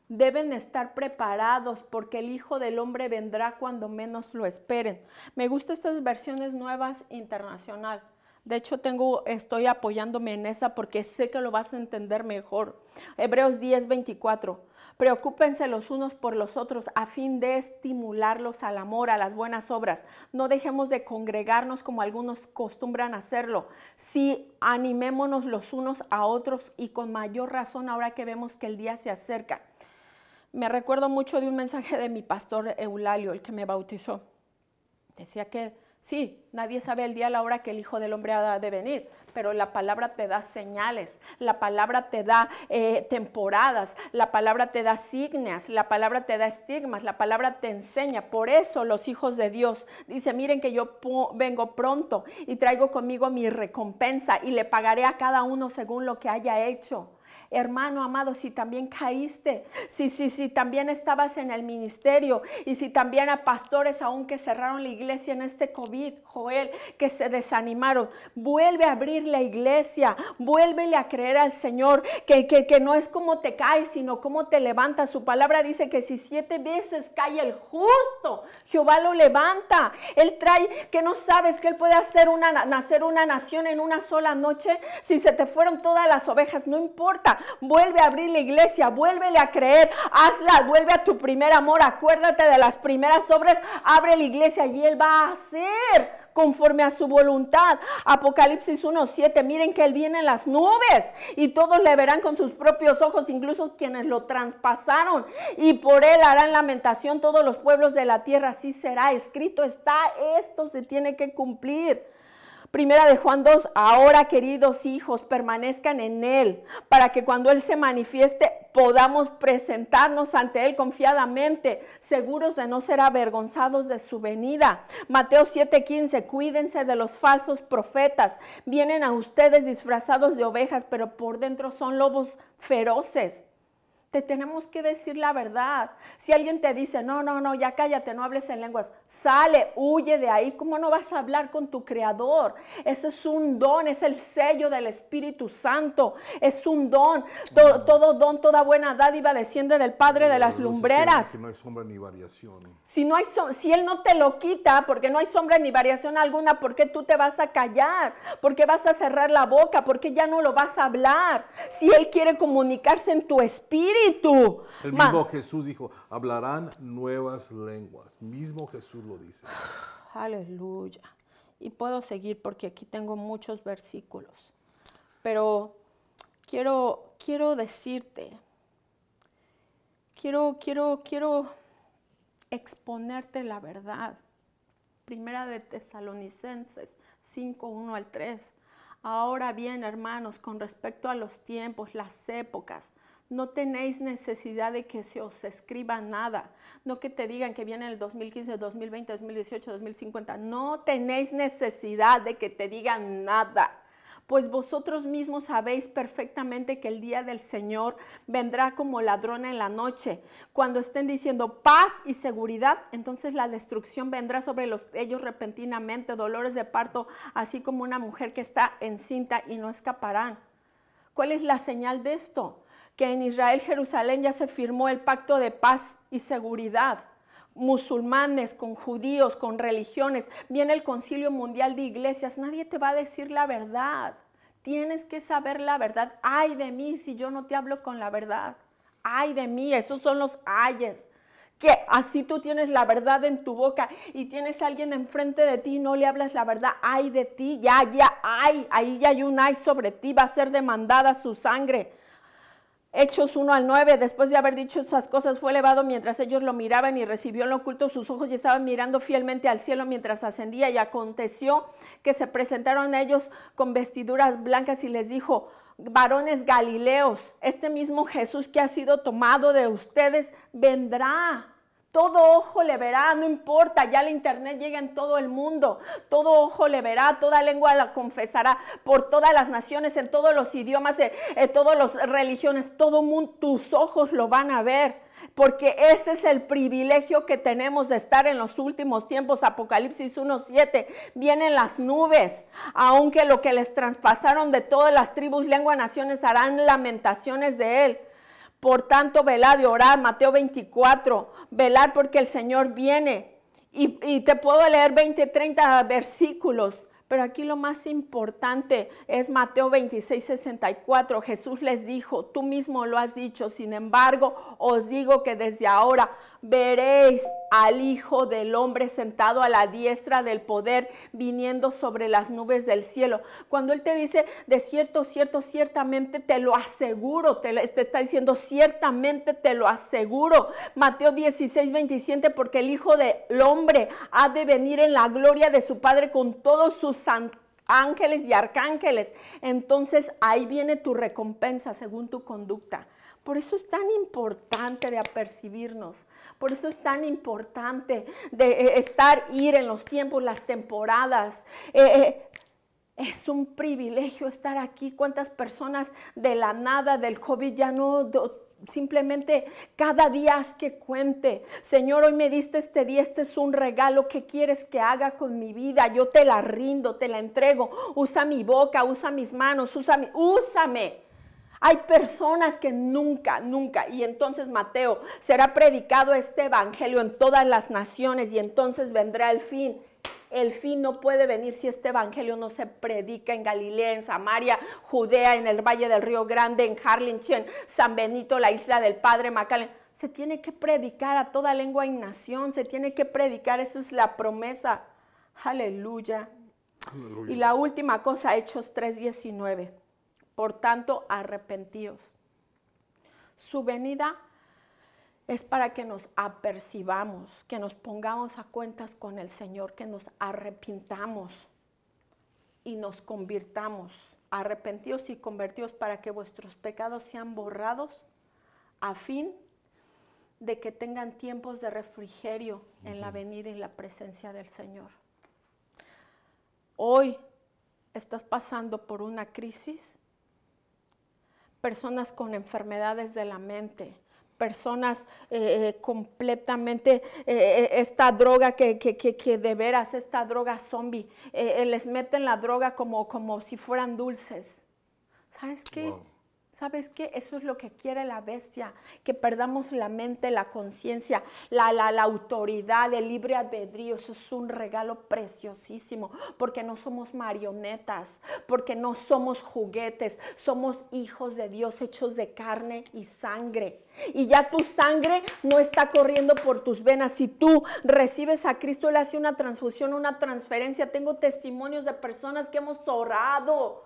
deben estar preparados porque el Hijo del Hombre vendrá cuando menos lo esperen. Me gustan estas versiones nuevas internacional. De hecho, tengo, estoy apoyándome en esa porque sé que lo vas a entender mejor. Hebreos 10, 24. Preocúpense los unos por los otros a fin de estimularlos al amor, a las buenas obras. No dejemos de congregarnos como algunos costumbran hacerlo. Sí, animémonos los unos a otros y con mayor razón ahora que vemos que el día se acerca. Me recuerdo mucho de un mensaje de mi pastor Eulalio, el que me bautizó. Decía que sí, nadie sabe el día y la hora que el Hijo del Hombre ha de venir, pero la palabra te da señales, la palabra te da eh, temporadas, la palabra te da signas, la palabra te da estigmas, la palabra te enseña. Por eso los hijos de Dios dicen, miren que yo vengo pronto y traigo conmigo mi recompensa y le pagaré a cada uno según lo que haya hecho hermano amado, si también caíste, si, si, si también estabas en el ministerio y si también a pastores aún que cerraron la iglesia en este COVID, Joel, que se desanimaron, vuelve a abrir la iglesia, vuélvele a creer al Señor, que, que no es como te caes, sino como te levantas. Su palabra dice que si siete veces cae el justo, Jehová lo levanta. Él trae, que no sabes que Él puede hacer una, nacer una nación en una sola noche, si se te fueron todas las ovejas, no importa, vuelve a abrir la iglesia, vuélvele a creer, hazla, vuelve a tu primer amor, acuérdate de las primeras obras, abre la iglesia y Él va a hacer conforme a su voluntad. Apocalipsis 1.7, miren que Él viene en las nubes y todos le verán con sus propios ojos, incluso quienes lo traspasaron. Y por Él harán lamentación todos los pueblos de la tierra. Así será escrito, está, esto se tiene que cumplir. Primera de Juan 2, ahora queridos hijos, permanezcan en Él, para que cuando Él se manifieste podamos presentarnos ante Él confiadamente, seguros de no ser avergonzados de su venida. Mateo 7:15, cuídense de los falsos profetas. Vienen a ustedes disfrazados de ovejas, pero por dentro son lobos feroces te tenemos que decir la verdad. Si alguien te dice, no, no, no, ya cállate, no hables en lenguas, sale, huye de ahí. ¿Cómo no vas a hablar con tu Creador? Ese es un don, es el sello del Espíritu Santo, es un don. Todo, don, toda buena dádiva desciende del Padre de las lumbreras. Si no hay sombra ni variación. Si, no hay si Él no te lo quita, porque no hay sombra ni variación alguna, ¿por qué tú te vas a callar? ¿Por qué vas a cerrar la boca? ¿Por qué ya no lo vas a hablar? Si Él quiere comunicarse en tu espíritu. El mismo Jesús dijo, hablarán nuevas lenguas. Mismo Jesús lo dice. Aleluya. Y puedo seguir porque aquí tengo muchos versículos. Pero quiero, quiero decirte, quiero, quiero, quiero exponerte la verdad. Primera de Tesalonicenses 5, 1 al 3. Ahora bien, hermanos, con respecto a los tiempos, las épocas, no tenéis necesidad de que se os escriba nada, no que te digan que viene el 2015, 2020, 2018, 2050. No tenéis necesidad de que te digan nada pues vosotros mismos sabéis perfectamente que el día del Señor vendrá como ladrón en la noche. Cuando estén diciendo paz y seguridad, entonces la destrucción vendrá sobre ellos repentinamente, dolores de parto, así como una mujer que está encinta y no escaparán. ¿Cuál es la señal de esto? que en Israel Jerusalén ya se firmó el pacto de paz y seguridad musulmanes, con judíos, con religiones, viene el concilio mundial de iglesias, nadie te va a decir la verdad. Tienes que saber la verdad. Ay de mí si yo no te hablo con la verdad. Ay de mí, esos son los ayes. Que así tú tienes la verdad en tu boca y tienes a alguien enfrente de ti y no le hablas la verdad. Ay de ti, ya, ya, ay, ahí ya hay un ay sobre ti, va a ser demandada su sangre Hechos 1 al 9, después de haber dicho esas cosas, fue elevado mientras ellos lo miraban y recibió en lo oculto sus ojos y estaban mirando fielmente al cielo mientras ascendía. Y aconteció que se presentaron ellos con vestiduras blancas y les dijo, varones galileos, este mismo Jesús que ha sido tomado de ustedes vendrá todo ojo le verá, no importa, ya el internet llega en todo el mundo. Todo ojo le verá, toda lengua la confesará por todas las naciones, en todos los idiomas, eh, en, todas las religiones. Todo mundo, tus ojos lo van a ver porque ese es el privilegio que tenemos de estar en los últimos tiempos. Apocalipsis 1.7, vienen las nubes, aunque lo que les traspasaron de todas las tribus, lengua, naciones harán lamentaciones de él. Por tanto, velar y orar, Mateo 24, velar porque el Señor viene. Y, y te puedo leer 20, 30 versículos. Pero aquí lo más importante es Mateo 26, 64. Jesús les dijo, tú mismo lo has dicho, sin embargo, os digo que desde ahora veréis al Hijo del Hombre sentado a la diestra del poder, viniendo sobre las nubes del cielo. Cuando Él te dice, de cierto, cierto, ciertamente te lo aseguro, te, está diciendo, ciertamente te lo aseguro. Mateo 16, 27, porque el Hijo del Hombre ha de venir en la gloria de su Padre con todos sus santos ángeles y arcángeles. Entonces ahí viene tu recompensa según tu conducta. Por eso es tan importante de apercibirnos, por eso es tan importante de eh, estar, ir en los tiempos, las temporadas. Eh, eh, es un privilegio estar aquí. ¿Cuántas personas de la nada del COVID ya no simplemente cada día haz que cuente. Señor, hoy me diste este día, este es un regalo. ¿Qué quieres que haga con mi vida? Yo te la rindo, te la entrego. Usa mi boca, usa mis manos, usa úsame. Hay personas que nunca, nunca, y entonces Mateo, será predicado este evangelio en todas las naciones y entonces vendrá el fin. El fin no puede venir si este evangelio no se predica en Galilea, en Samaria, Judea, en el Valle del Río Grande, en Harlingen, San Benito, la isla del Padre, Macalén. Se tiene que predicar a toda lengua y nación, se tiene que predicar, esa es la promesa. Aleluya. Y la última cosa, Hechos 3:19. Por tanto, arrepentíos. Su venida es para que nos apercibamos, que nos pongamos a cuentas con el Señor, que nos arrepintamos y nos convirtamos. Arrepentidos y convertidos para que vuestros pecados sean borrados a fin de que tengan tiempos de refrigerio en la venida y la presencia del Señor. Hoy estás pasando por una crisis, personas con enfermedades de la mente, personas eh, eh, completamente eh, esta droga que, de veras, esta droga zombie, les meten la droga como, como si fueran dulces. ¿Sabes qué? ¿Sabes qué? Eso es lo que quiere la bestia, que perdamos la mente, la conciencia, la, la, la, autoridad, el libre albedrío. Eso es un regalo preciosísimo, porque no somos marionetas, porque no somos juguetes, somos hijos de Dios hechos de carne y sangre. Y ya tu sangre no está corriendo por tus venas. Si tú recibes a Cristo, Él hace una transfusión, una transferencia. Tengo testimonios de personas que hemos orado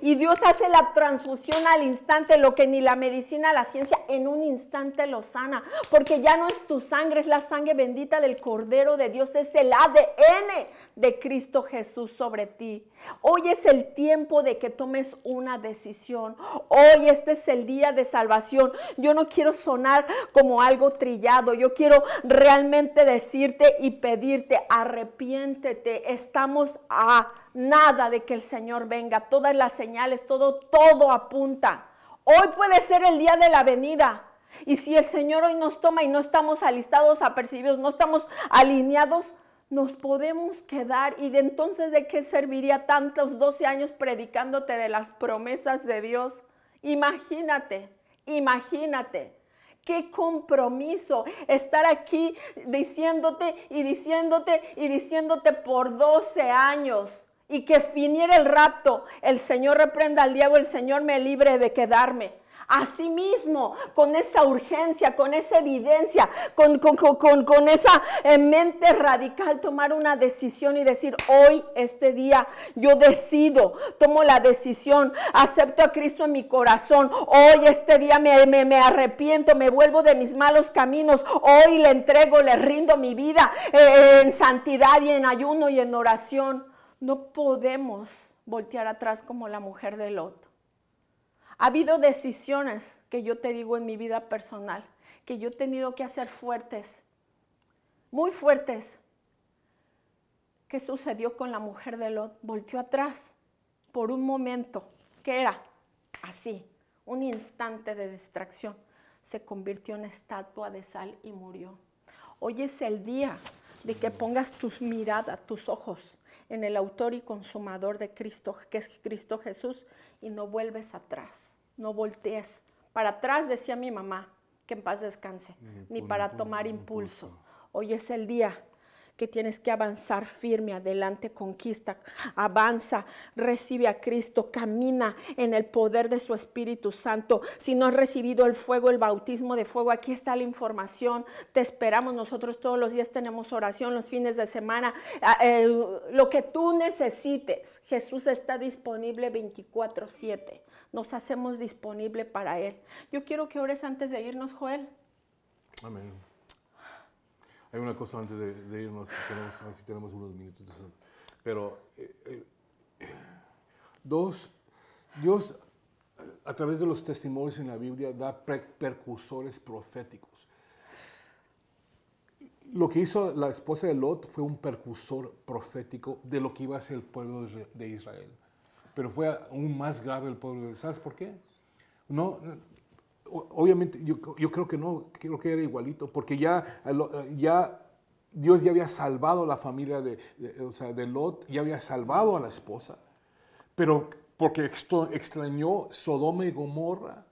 y Dios hace la transfusión al instante, lo que ni la medicina, la ciencia, en un instante lo sana. Porque ya no es tu sangre, es la sangre bendita del Cordero de Dios, es el ADN de Cristo Jesús sobre ti. Hoy es el tiempo de que tomes una decisión. Hoy este es el día de salvación. Yo no quiero sonar como algo trillado. Yo quiero realmente decirte y pedirte, arrepiéntete. Estamos a nada de que el Señor venga, todas las señales, todo, todo apunta. Hoy puede ser el día de la venida. Y si el Señor hoy nos toma y no estamos alistados, apercibidos, no estamos alineados, nos podemos quedar. ¿Y de entonces de qué serviría tantos 12 años predicándote de las promesas de Dios? Imagínate, imagínate. Qué compromiso estar aquí diciéndote y diciéndote y diciéndote por 12 años y que finiera el rapto, el Señor reprenda al diablo, el Señor me libre de quedarme. Asimismo, con esa urgencia, con esa evidencia, con, con, con, esa eh, mente radical, tomar una decisión y decir, hoy, este día, yo decido, tomo la decisión, acepto a Cristo en mi corazón, hoy, este día, me, arrepiento, me vuelvo de mis malos caminos, hoy le entrego, le rindo mi vida eh, en santidad y en ayuno y en oración. No podemos voltear atrás como la mujer de Lot. Ha habido decisiones que yo te digo en mi vida personal, que yo he tenido que hacer fuertes, muy fuertes. ¿Qué sucedió con la mujer de Lot? Volteó atrás por un momento, que era así, un instante de distracción. Se convirtió en estatua de sal y murió. Hoy es el día de que pongas tus miradas, tus ojos en el autor y consumador de Cristo, que es Cristo Jesús, y no vuelves atrás, no voltees. Para atrás decía mi mamá, que en paz descanse, ni, para tomar impulso. Hoy es el día que tienes que avanzar firme, adelante, conquista, avanza, recibe a Cristo, camina en el poder de su Espíritu Santo. Si no has recibido el fuego, el bautismo de fuego, aquí está la información, te esperamos, nosotros todos los días tenemos oración, los fines de semana, ah, eh, lo que tú necesites, Jesús está disponible 24/7, nos hacemos disponible para Él. Yo quiero que ores antes de irnos, Joel. Amén. Hay una cosa antes de, de irnos, si tenemos unos minutos. Pero, eh, eh, dos, Dios a través de los testimonios en la Biblia da precursores proféticos. Lo que hizo la esposa de Lot fue un percursor profético de lo que iba a ser el pueblo de Israel. Pero fue aún más grave el pueblo de Israel. ¿Sabes por qué? No, obviamente yo, creo que no, creo que era igualito, porque ya, eh, eh, ya Dios ya había salvado a la familia de, Lot, ya había salvado a la esposa, pero porque extrañó Sodoma y Gomorra,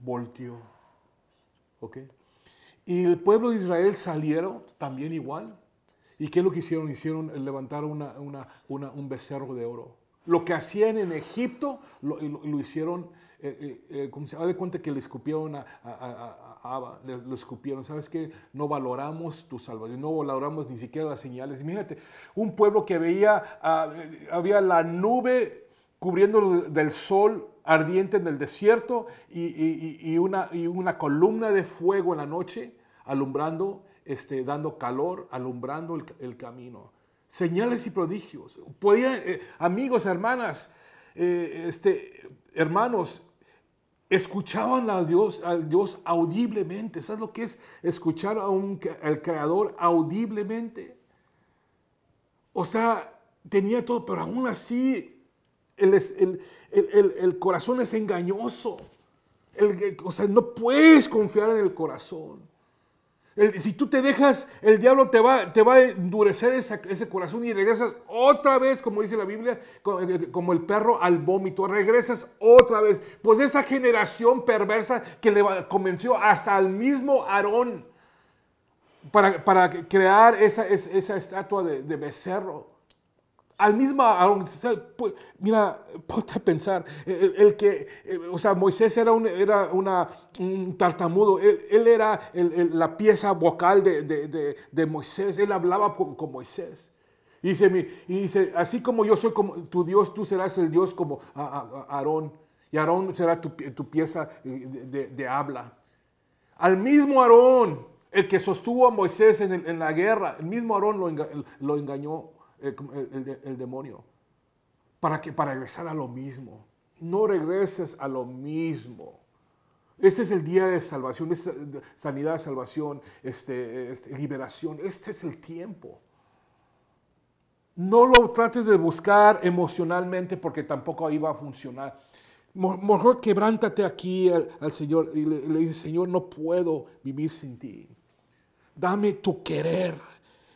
volteó. ¿ok? Y el pueblo de Israel salieron también igual. ¿Y qué es lo que hicieron? Hicieron eh, levantar un becerro de oro. Lo que hacían en Egipto lo hicieron eh, eh, eh, como se de cuenta que le escupieron a, a, le, lo escupieron, ¿sabes qué? No valoramos tu salvación, no valoramos ni siquiera las señales. Imagínate, un pueblo que veía, eh, había la nube cubriendo del sol ardiente en el desierto y, una, una columna de fuego en la noche, alumbrando, este, dando calor, alumbrando el, camino. Señales y prodigios. Podía, amigos, hermanas, este, hermanos, Escuchaban a Dios, audiblemente. ¿Sabes lo que es escuchar a un, al Creador audiblemente? O sea, tenía todo, pero aún así el, el corazón es engañoso. o sea, no puedes confiar en el corazón si tú te dejas, el diablo te va, te va a endurecer ese corazón y regresas otra vez, como dice la Biblia, eh, eh, como el perro al vómito, regresas otra vez. Pues esa generación perversa que le convenció hasta al mismo Aarón para, crear esa, esa, estatua de becerro al mismo, pues, mira, ponte a pensar, eh, el, que, eh, o sea, Moisés era un, era una, tartamudo, él, era la pieza vocal de, Moisés, él hablaba con, Moisés. Y dice, dice, así como yo soy como tu Dios, tú serás el Dios como Aarón. Y Aarón será tu, pieza eh, de, habla. Al mismo Aarón, el que sostuvo a Moisés en, la guerra, el mismo Aarón lo, lo engañó. Eh, el, demonio. ¿Para que Para regresar a lo mismo. No regreses a lo mismo. Este es el día de salvación, sanidad, salvación, este, este, liberación. Este es el tiempo. No lo trates de buscar emocionalmente porque tampoco ahí va a funcionar. Mejor quebrántate aquí al, Señor y le, le Señor, no puedo vivir sin ti. Dame tu querer.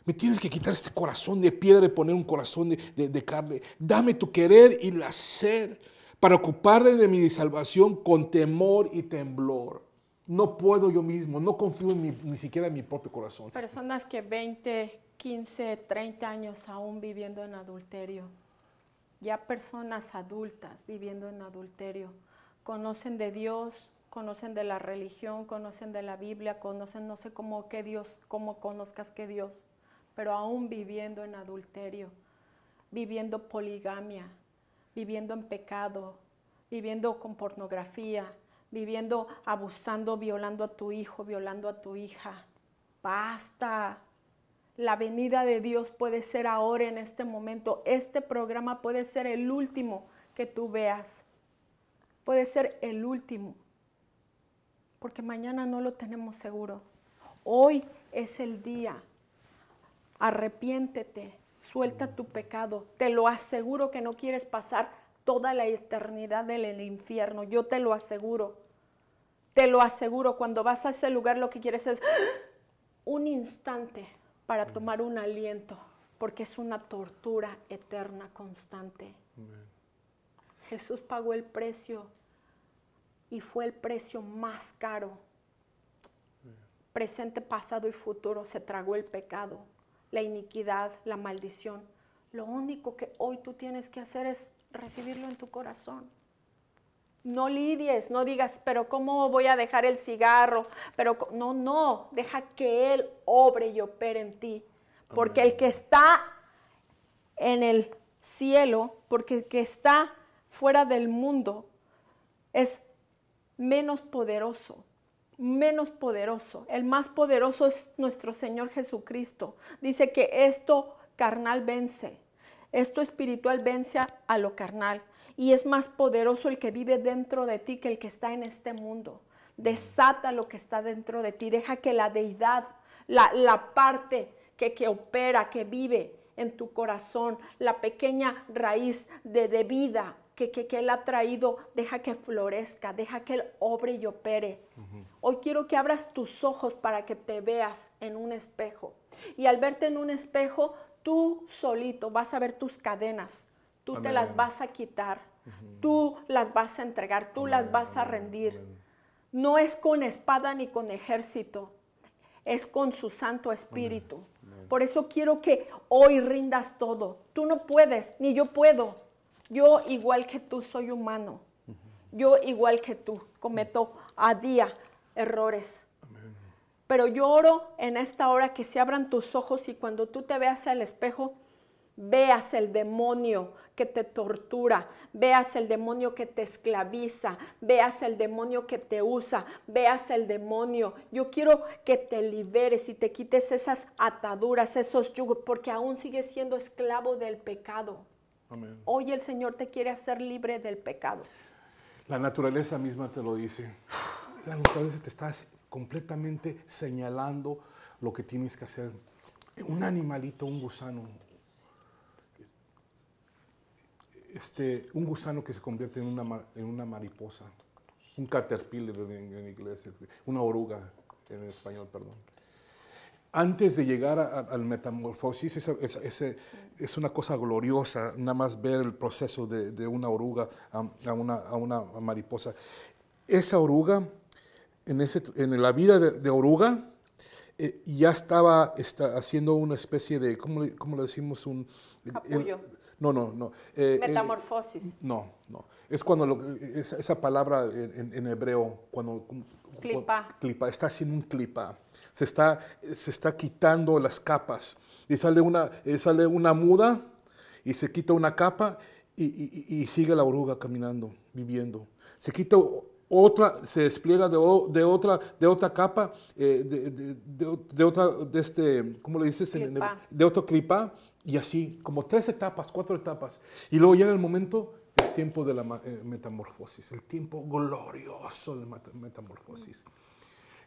Me tienes que quitar este corazón de piedra y poner un corazón de, carne. Dame tu querer y la hacer para ocuparme de mi salvación con temor y temblor. No puedo yo mismo, no confío ni siquiera en mi propio corazón. Personas que 20, 15, 30 años aún viviendo en adulterio, ya personas adultas viviendo en adulterio, conocen de Dios, conocen de la religión, conocen de la Biblia, conocen no sé cómo que Dios, cómo conozcas que Dios pero aún viviendo en adulterio, viviendo poligamia, viviendo en pecado, viviendo con pornografía, viviendo abusando, violando a tu hijo, violando a tu hija. Basta. La venida de Dios puede ser ahora en este momento. Este programa puede ser el último que tú veas. Puede ser el último. Porque mañana no lo tenemos seguro. Hoy es el día arrepiéntete, suelta tu pecado. Te lo aseguro que no quieres pasar toda la eternidad del infierno, yo te lo aseguro. Te lo aseguro, cuando vas a ese lugar lo que quieres es un instante para tomar un aliento, porque es una tortura eterna, constante. Jesús pagó el precio y fue el precio más caro. Presente, pasado y futuro se tragó el pecado la iniquidad, la maldición. Lo único que hoy tú tienes que hacer es recibirlo en tu corazón. No lidies, no digas, pero ¿cómo voy a dejar el cigarro? Pero no, no, deja que Él obre y opere en ti. Porque el que está en el cielo, porque el que está fuera del mundo, es menos poderoso menos poderoso. El más poderoso es nuestro Señor Jesucristo. Dice que esto carnal vence, esto espiritual vence a lo carnal. Y es más poderoso el que vive dentro de ti que el que está en este mundo. Desata lo que está dentro de ti. Deja que la deidad, la, parte que, opera, que vive en tu corazón, la pequeña raíz de, de vida, que, que, Él ha traído, deja que florezca, deja que Él obre y opere. Hoy quiero que abras tus ojos para que te veas en un espejo. Y al verte en un espejo, tú solito vas a ver tus cadenas, tú te las vas a quitar, tú las vas a entregar, tú las vas a rendir. No es con espada ni con ejército, es con su Santo Espíritu. Por eso quiero que hoy rindas todo. Tú no puedes, ni yo puedo yo, igual que tú, soy humano. Yo, igual que tú, cometo a día errores. Pero yo oro en esta hora que se abran tus ojos y cuando tú te veas al espejo, veas el demonio que te tortura, veas el demonio que te esclaviza, veas el demonio que te usa, veas el demonio. Yo quiero que te liberes y te quites esas ataduras, esos yugos, porque aún sigues siendo esclavo del pecado. Hoy el Señor te quiere hacer libre del pecado. La naturaleza misma te lo dice. La naturaleza te está completamente señalando lo que tienes que hacer. Un animalito, un gusano. Este, un gusano que se convierte en una, en una mariposa. Un caterpillar en, en inglés. Este, una oruga en español, perdón antes de llegar al metamorfosis, es, es, una cosa gloriosa, nada más ver el proceso de, una oruga a, a una, mariposa. Esa oruga, en, la vida de, oruga, eh, ya estaba haciendo una especie de, ¿cómo le, decimos? Un, no, no, no. Eh, Metamorfosis. no, no. Es cuando esa, palabra en, hebreo, cuando... Clipa. Clipa, está haciendo un clipa. Se está, se está quitando las capas. Y sale una, eh, sale una muda y se quita una capa y, sigue la oruga caminando, viviendo. Se quita otra se despliega de, otra, de otra capa, eh, de, otra, de este, ¿cómo le dices? Clipa. De otro clipa, y así, como tres etapas, cuatro etapas. Y luego llega el momento, es tiempo de la eh, metamorfosis, el tiempo glorioso de la metamorfosis.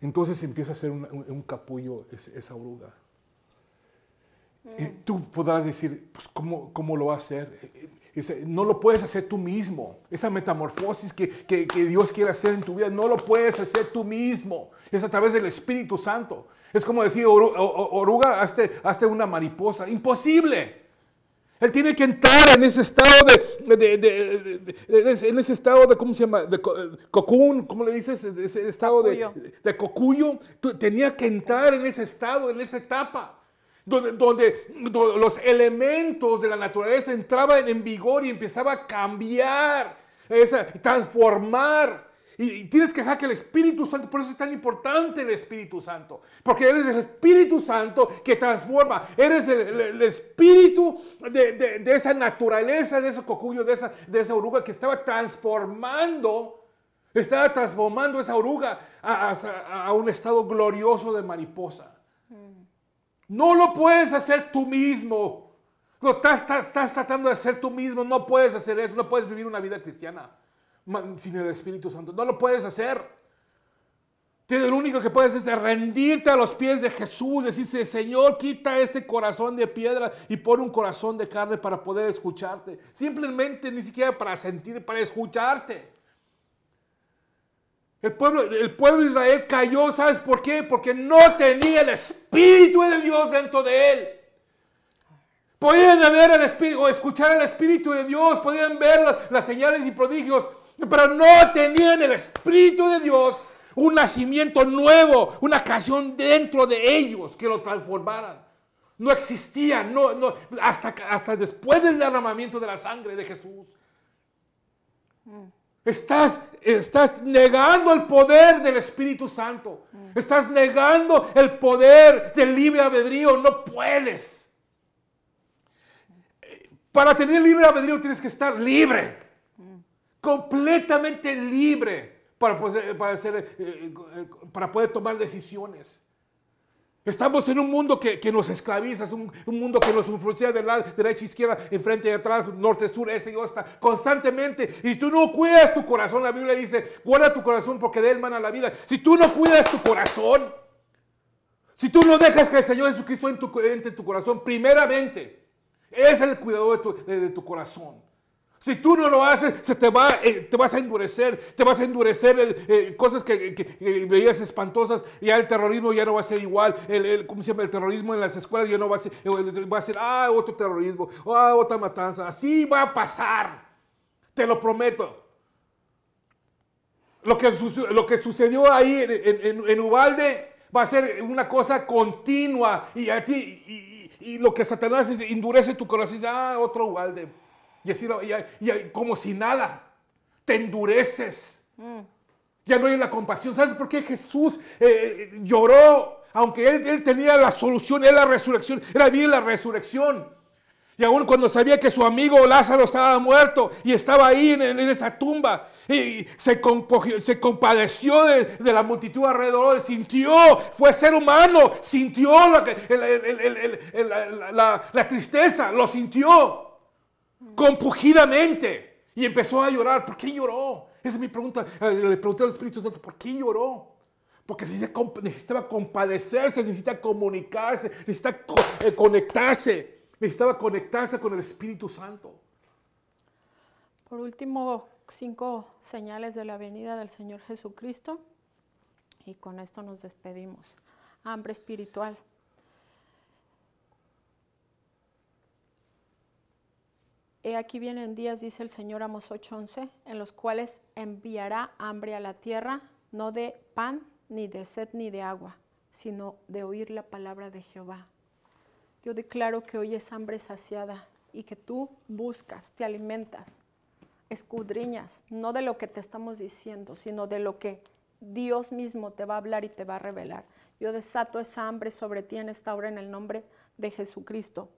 Entonces empieza a ser un, capullo esa oruga. Mm. tú podrás decir, pues, ¿cómo, ¿cómo, lo va a hacer? no lo puedes hacer tú mismo. Esa metamorfosis que, Dios quiere hacer en tu vida, no lo puedes hacer tú mismo. Es a través del Espíritu Santo. Es como decir, oruga, hazte, una mariposa. Imposible. Él tiene que entrar en ese estado de, en ese estado de, ¿cómo se llama? De ¿cómo le dices? Ese estado de, cocuyo. Tenía que entrar en ese estado, en esa etapa donde, los elementos de la naturaleza entraban en vigor y empezaba a cambiar, a transformar. Y, tienes que dejar que el Espíritu Santo, por eso es tan importante el Espíritu Santo, porque eres el Espíritu Santo que transforma, eres el, Espíritu de, esa naturaleza, de ese cocuyo, de esa, de esa oruga que estaba transformando, estaba transformando esa oruga a, a un estado glorioso de mariposa. No lo puedes hacer tú mismo. Lo estás, tratando de hacer tú mismo. No puedes hacer eso. No puedes vivir una vida cristiana sin el Espíritu Santo. No lo puedes hacer. lo único que puedes es rendirte a los pies de Jesús, decirse, Señor, quita este corazón de piedra y pon un corazón de carne para poder escucharte. Simplemente ni siquiera para sentir, para escucharte. El pueblo, el pueblo de Israel cayó, ¿sabes por qué? Porque no tenía el Espíritu de Dios dentro de él. Podían ver el Espíritu, escuchar el Espíritu de Dios, podían ver las, señales y prodigios, pero no tenían el Espíritu de Dios, un nacimiento nuevo, una canción dentro de ellos que lo transformaran. No existía, no, hasta, hasta después del derramamiento de la sangre de Jesús. Mm. Estás, estás negando el poder del Espíritu Santo. Mm. Estás negando el poder del libre albedrío. No puedes. Para tener libre albedrío tienes que estar libre. Mm. Completamente libre para, para, eh, eh, para poder tomar decisiones. Estamos en un mundo que, nos esclaviza, es un, mundo que nos influencia de la derecha, e izquierda, enfrente y atrás, norte, sur, este y oeste, constantemente. Y tú no cuidas tu corazón, la Biblia dice, guarda tu corazón porque de él mana la vida. Si tú no cuidas tu corazón, si tú no dejas que el Señor Jesucristo entre en tu corazón, primeramente, es el cuidador de tu corazón. Si tú no lo haces, se te, va, eh, te vas a endurecer, te vas a endurecer eh, eh, cosas que, veías espantosas. Ya el terrorismo ya no va a ser igual. El, ¿Cómo se llama? El terrorismo en las escuelas ya no va a ser, va a ser, ah, otro terrorismo, ah, otra matanza. Así va a pasar. Te lo prometo. Lo que, lo que sucedió ahí en, en, Ubalde va a ser una cosa continua. Y, y lo que Satanás endurece tu corazón, ah, otro Ubalde y así, y, como si nada. Te endureces. Mm. Ya no hay la compasión. ¿Sabes por qué Jesús eh, lloró? Aunque él, tenía la solución, era la resurrección, era bien la resurrección. Y aún cuando sabía que su amigo Lázaro estaba muerto y estaba ahí en, esa tumba, y se, compadeció de, la multitud alrededor, sintió, fue ser humano, sintió la tristeza, lo sintió compugidamente. Y empezó a llorar. ¿Por qué lloró? Esa es mi pregunta. Eh, le pregunté al Espíritu Santo, ¿por qué lloró? Porque necesitaba compadecerse, necesitaba comunicarse, necesitaba eh, conectarse. Necesitaba conectarse con el Espíritu Santo. Por último, cinco señales de la venida del Señor Jesucristo. Y con esto nos despedimos. Hambre espiritual. aquí vienen días, dice el Señor Amos 8:11, en los cuales enviará hambre a la tierra, no de pan, ni de sed, ni de agua, sino de oír la palabra de Jehová. Yo declaro que hoy es hambre saciada y que tú buscas, te alimentas, escudriñas, no de lo que te estamos diciendo, sino de lo que Dios mismo te va a hablar y te va a revelar. Yo desato esa hambre sobre ti en esta hora en el nombre de Jesucristo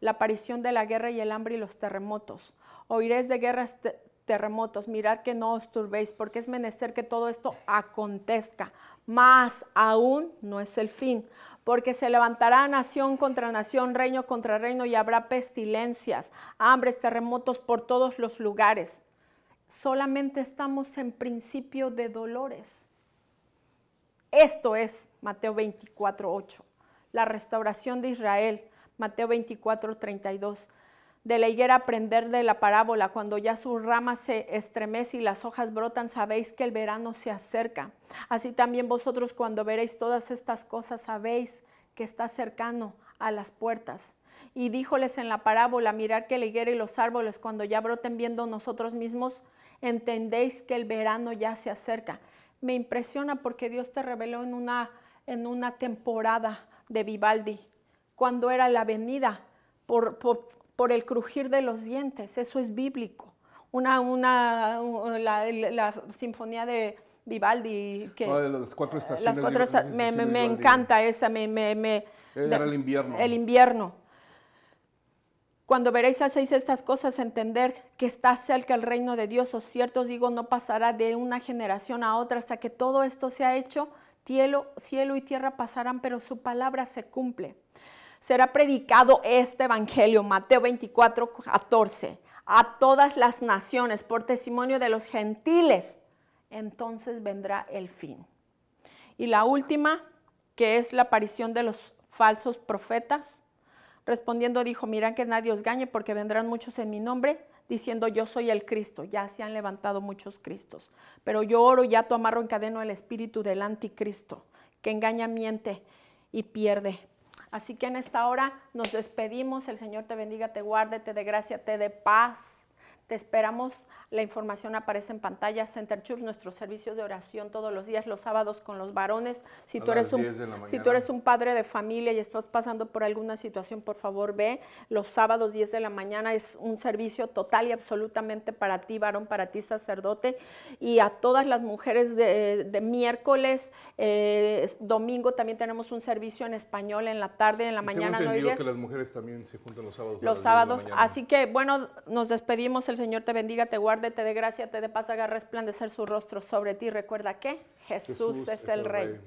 la aparición de la guerra y el hambre y los terremotos. Oiréis de guerras terremotos, mirad que no os turbéis, porque es menester que todo esto acontezca. Más aún no es el fin, porque se levantará nación contra nación, reino contra reino, y habrá pestilencias, hambres, terremotos por todos los lugares. Solamente estamos en principio de dolores. Esto es Mateo 24:8, la restauración de Israel Mateo 24, 32. De la higuera aprender de la parábola, cuando ya su rama se estremece y las hojas brotan, sabéis que el verano se acerca. Así también vosotros cuando veréis todas estas cosas, sabéis que está cercano a las puertas. Y díjoles en la parábola, mirar que la higuera y los árboles, cuando ya broten viendo nosotros mismos, entendéis que el verano ya se acerca. Me impresiona porque Dios te reveló en una, en una temporada de Vivaldi cuando era la venida por, el crujir de los dientes. Eso es bíblico. Una, una, la, sinfonía de Vivaldi, que... Ah, de las cuatro eh, estaciones. me, encanta esa, me... el invierno. Cuando veréis hacéis estas cosas, entender que está cerca el reino de Dios, o cierto digo, no pasará de una generación a otra hasta que todo esto se ha hecho, cielo, cielo y tierra pasarán, pero su palabra se cumple será predicado este Evangelio, Mateo 24, 14, a todas las naciones por testimonio de los gentiles. Entonces vendrá el fin. Y la última, que es la aparición de los falsos profetas. Respondiendo dijo, mirad que nadie os gañe porque vendrán muchos en mi nombre diciendo yo soy el Cristo. Ya se han levantado muchos Cristos. Pero yo oro ya tu amarro encadeno el espíritu del anticristo que engaña, miente y pierde Así que en esta hora nos despedimos. El Señor te bendiga, te guarde, te dé gracia, te dé paz. Te esperamos, la información aparece en pantalla, Center Church, nuestros servicios de oración todos los días, los sábados con los varones. Si, tú eres, un, padre de familia y estás pasando por alguna situación, por favor ve, los sábados 10 de la mañana es un servicio total y absolutamente para ti, varón, para ti, sacerdote, y a todas las mujeres de, miércoles, eh, domingo también tenemos un servicio en español en la tarde, en la mañana. entendido que las mujeres también se juntan los sábados. Los sábados, así que bueno, nos despedimos el Señor te bendiga, te guarde, te dé gracia, te dé paz, haga resplandecer su rostro sobre ti. Recuerda que Jesús, es, el, Rey.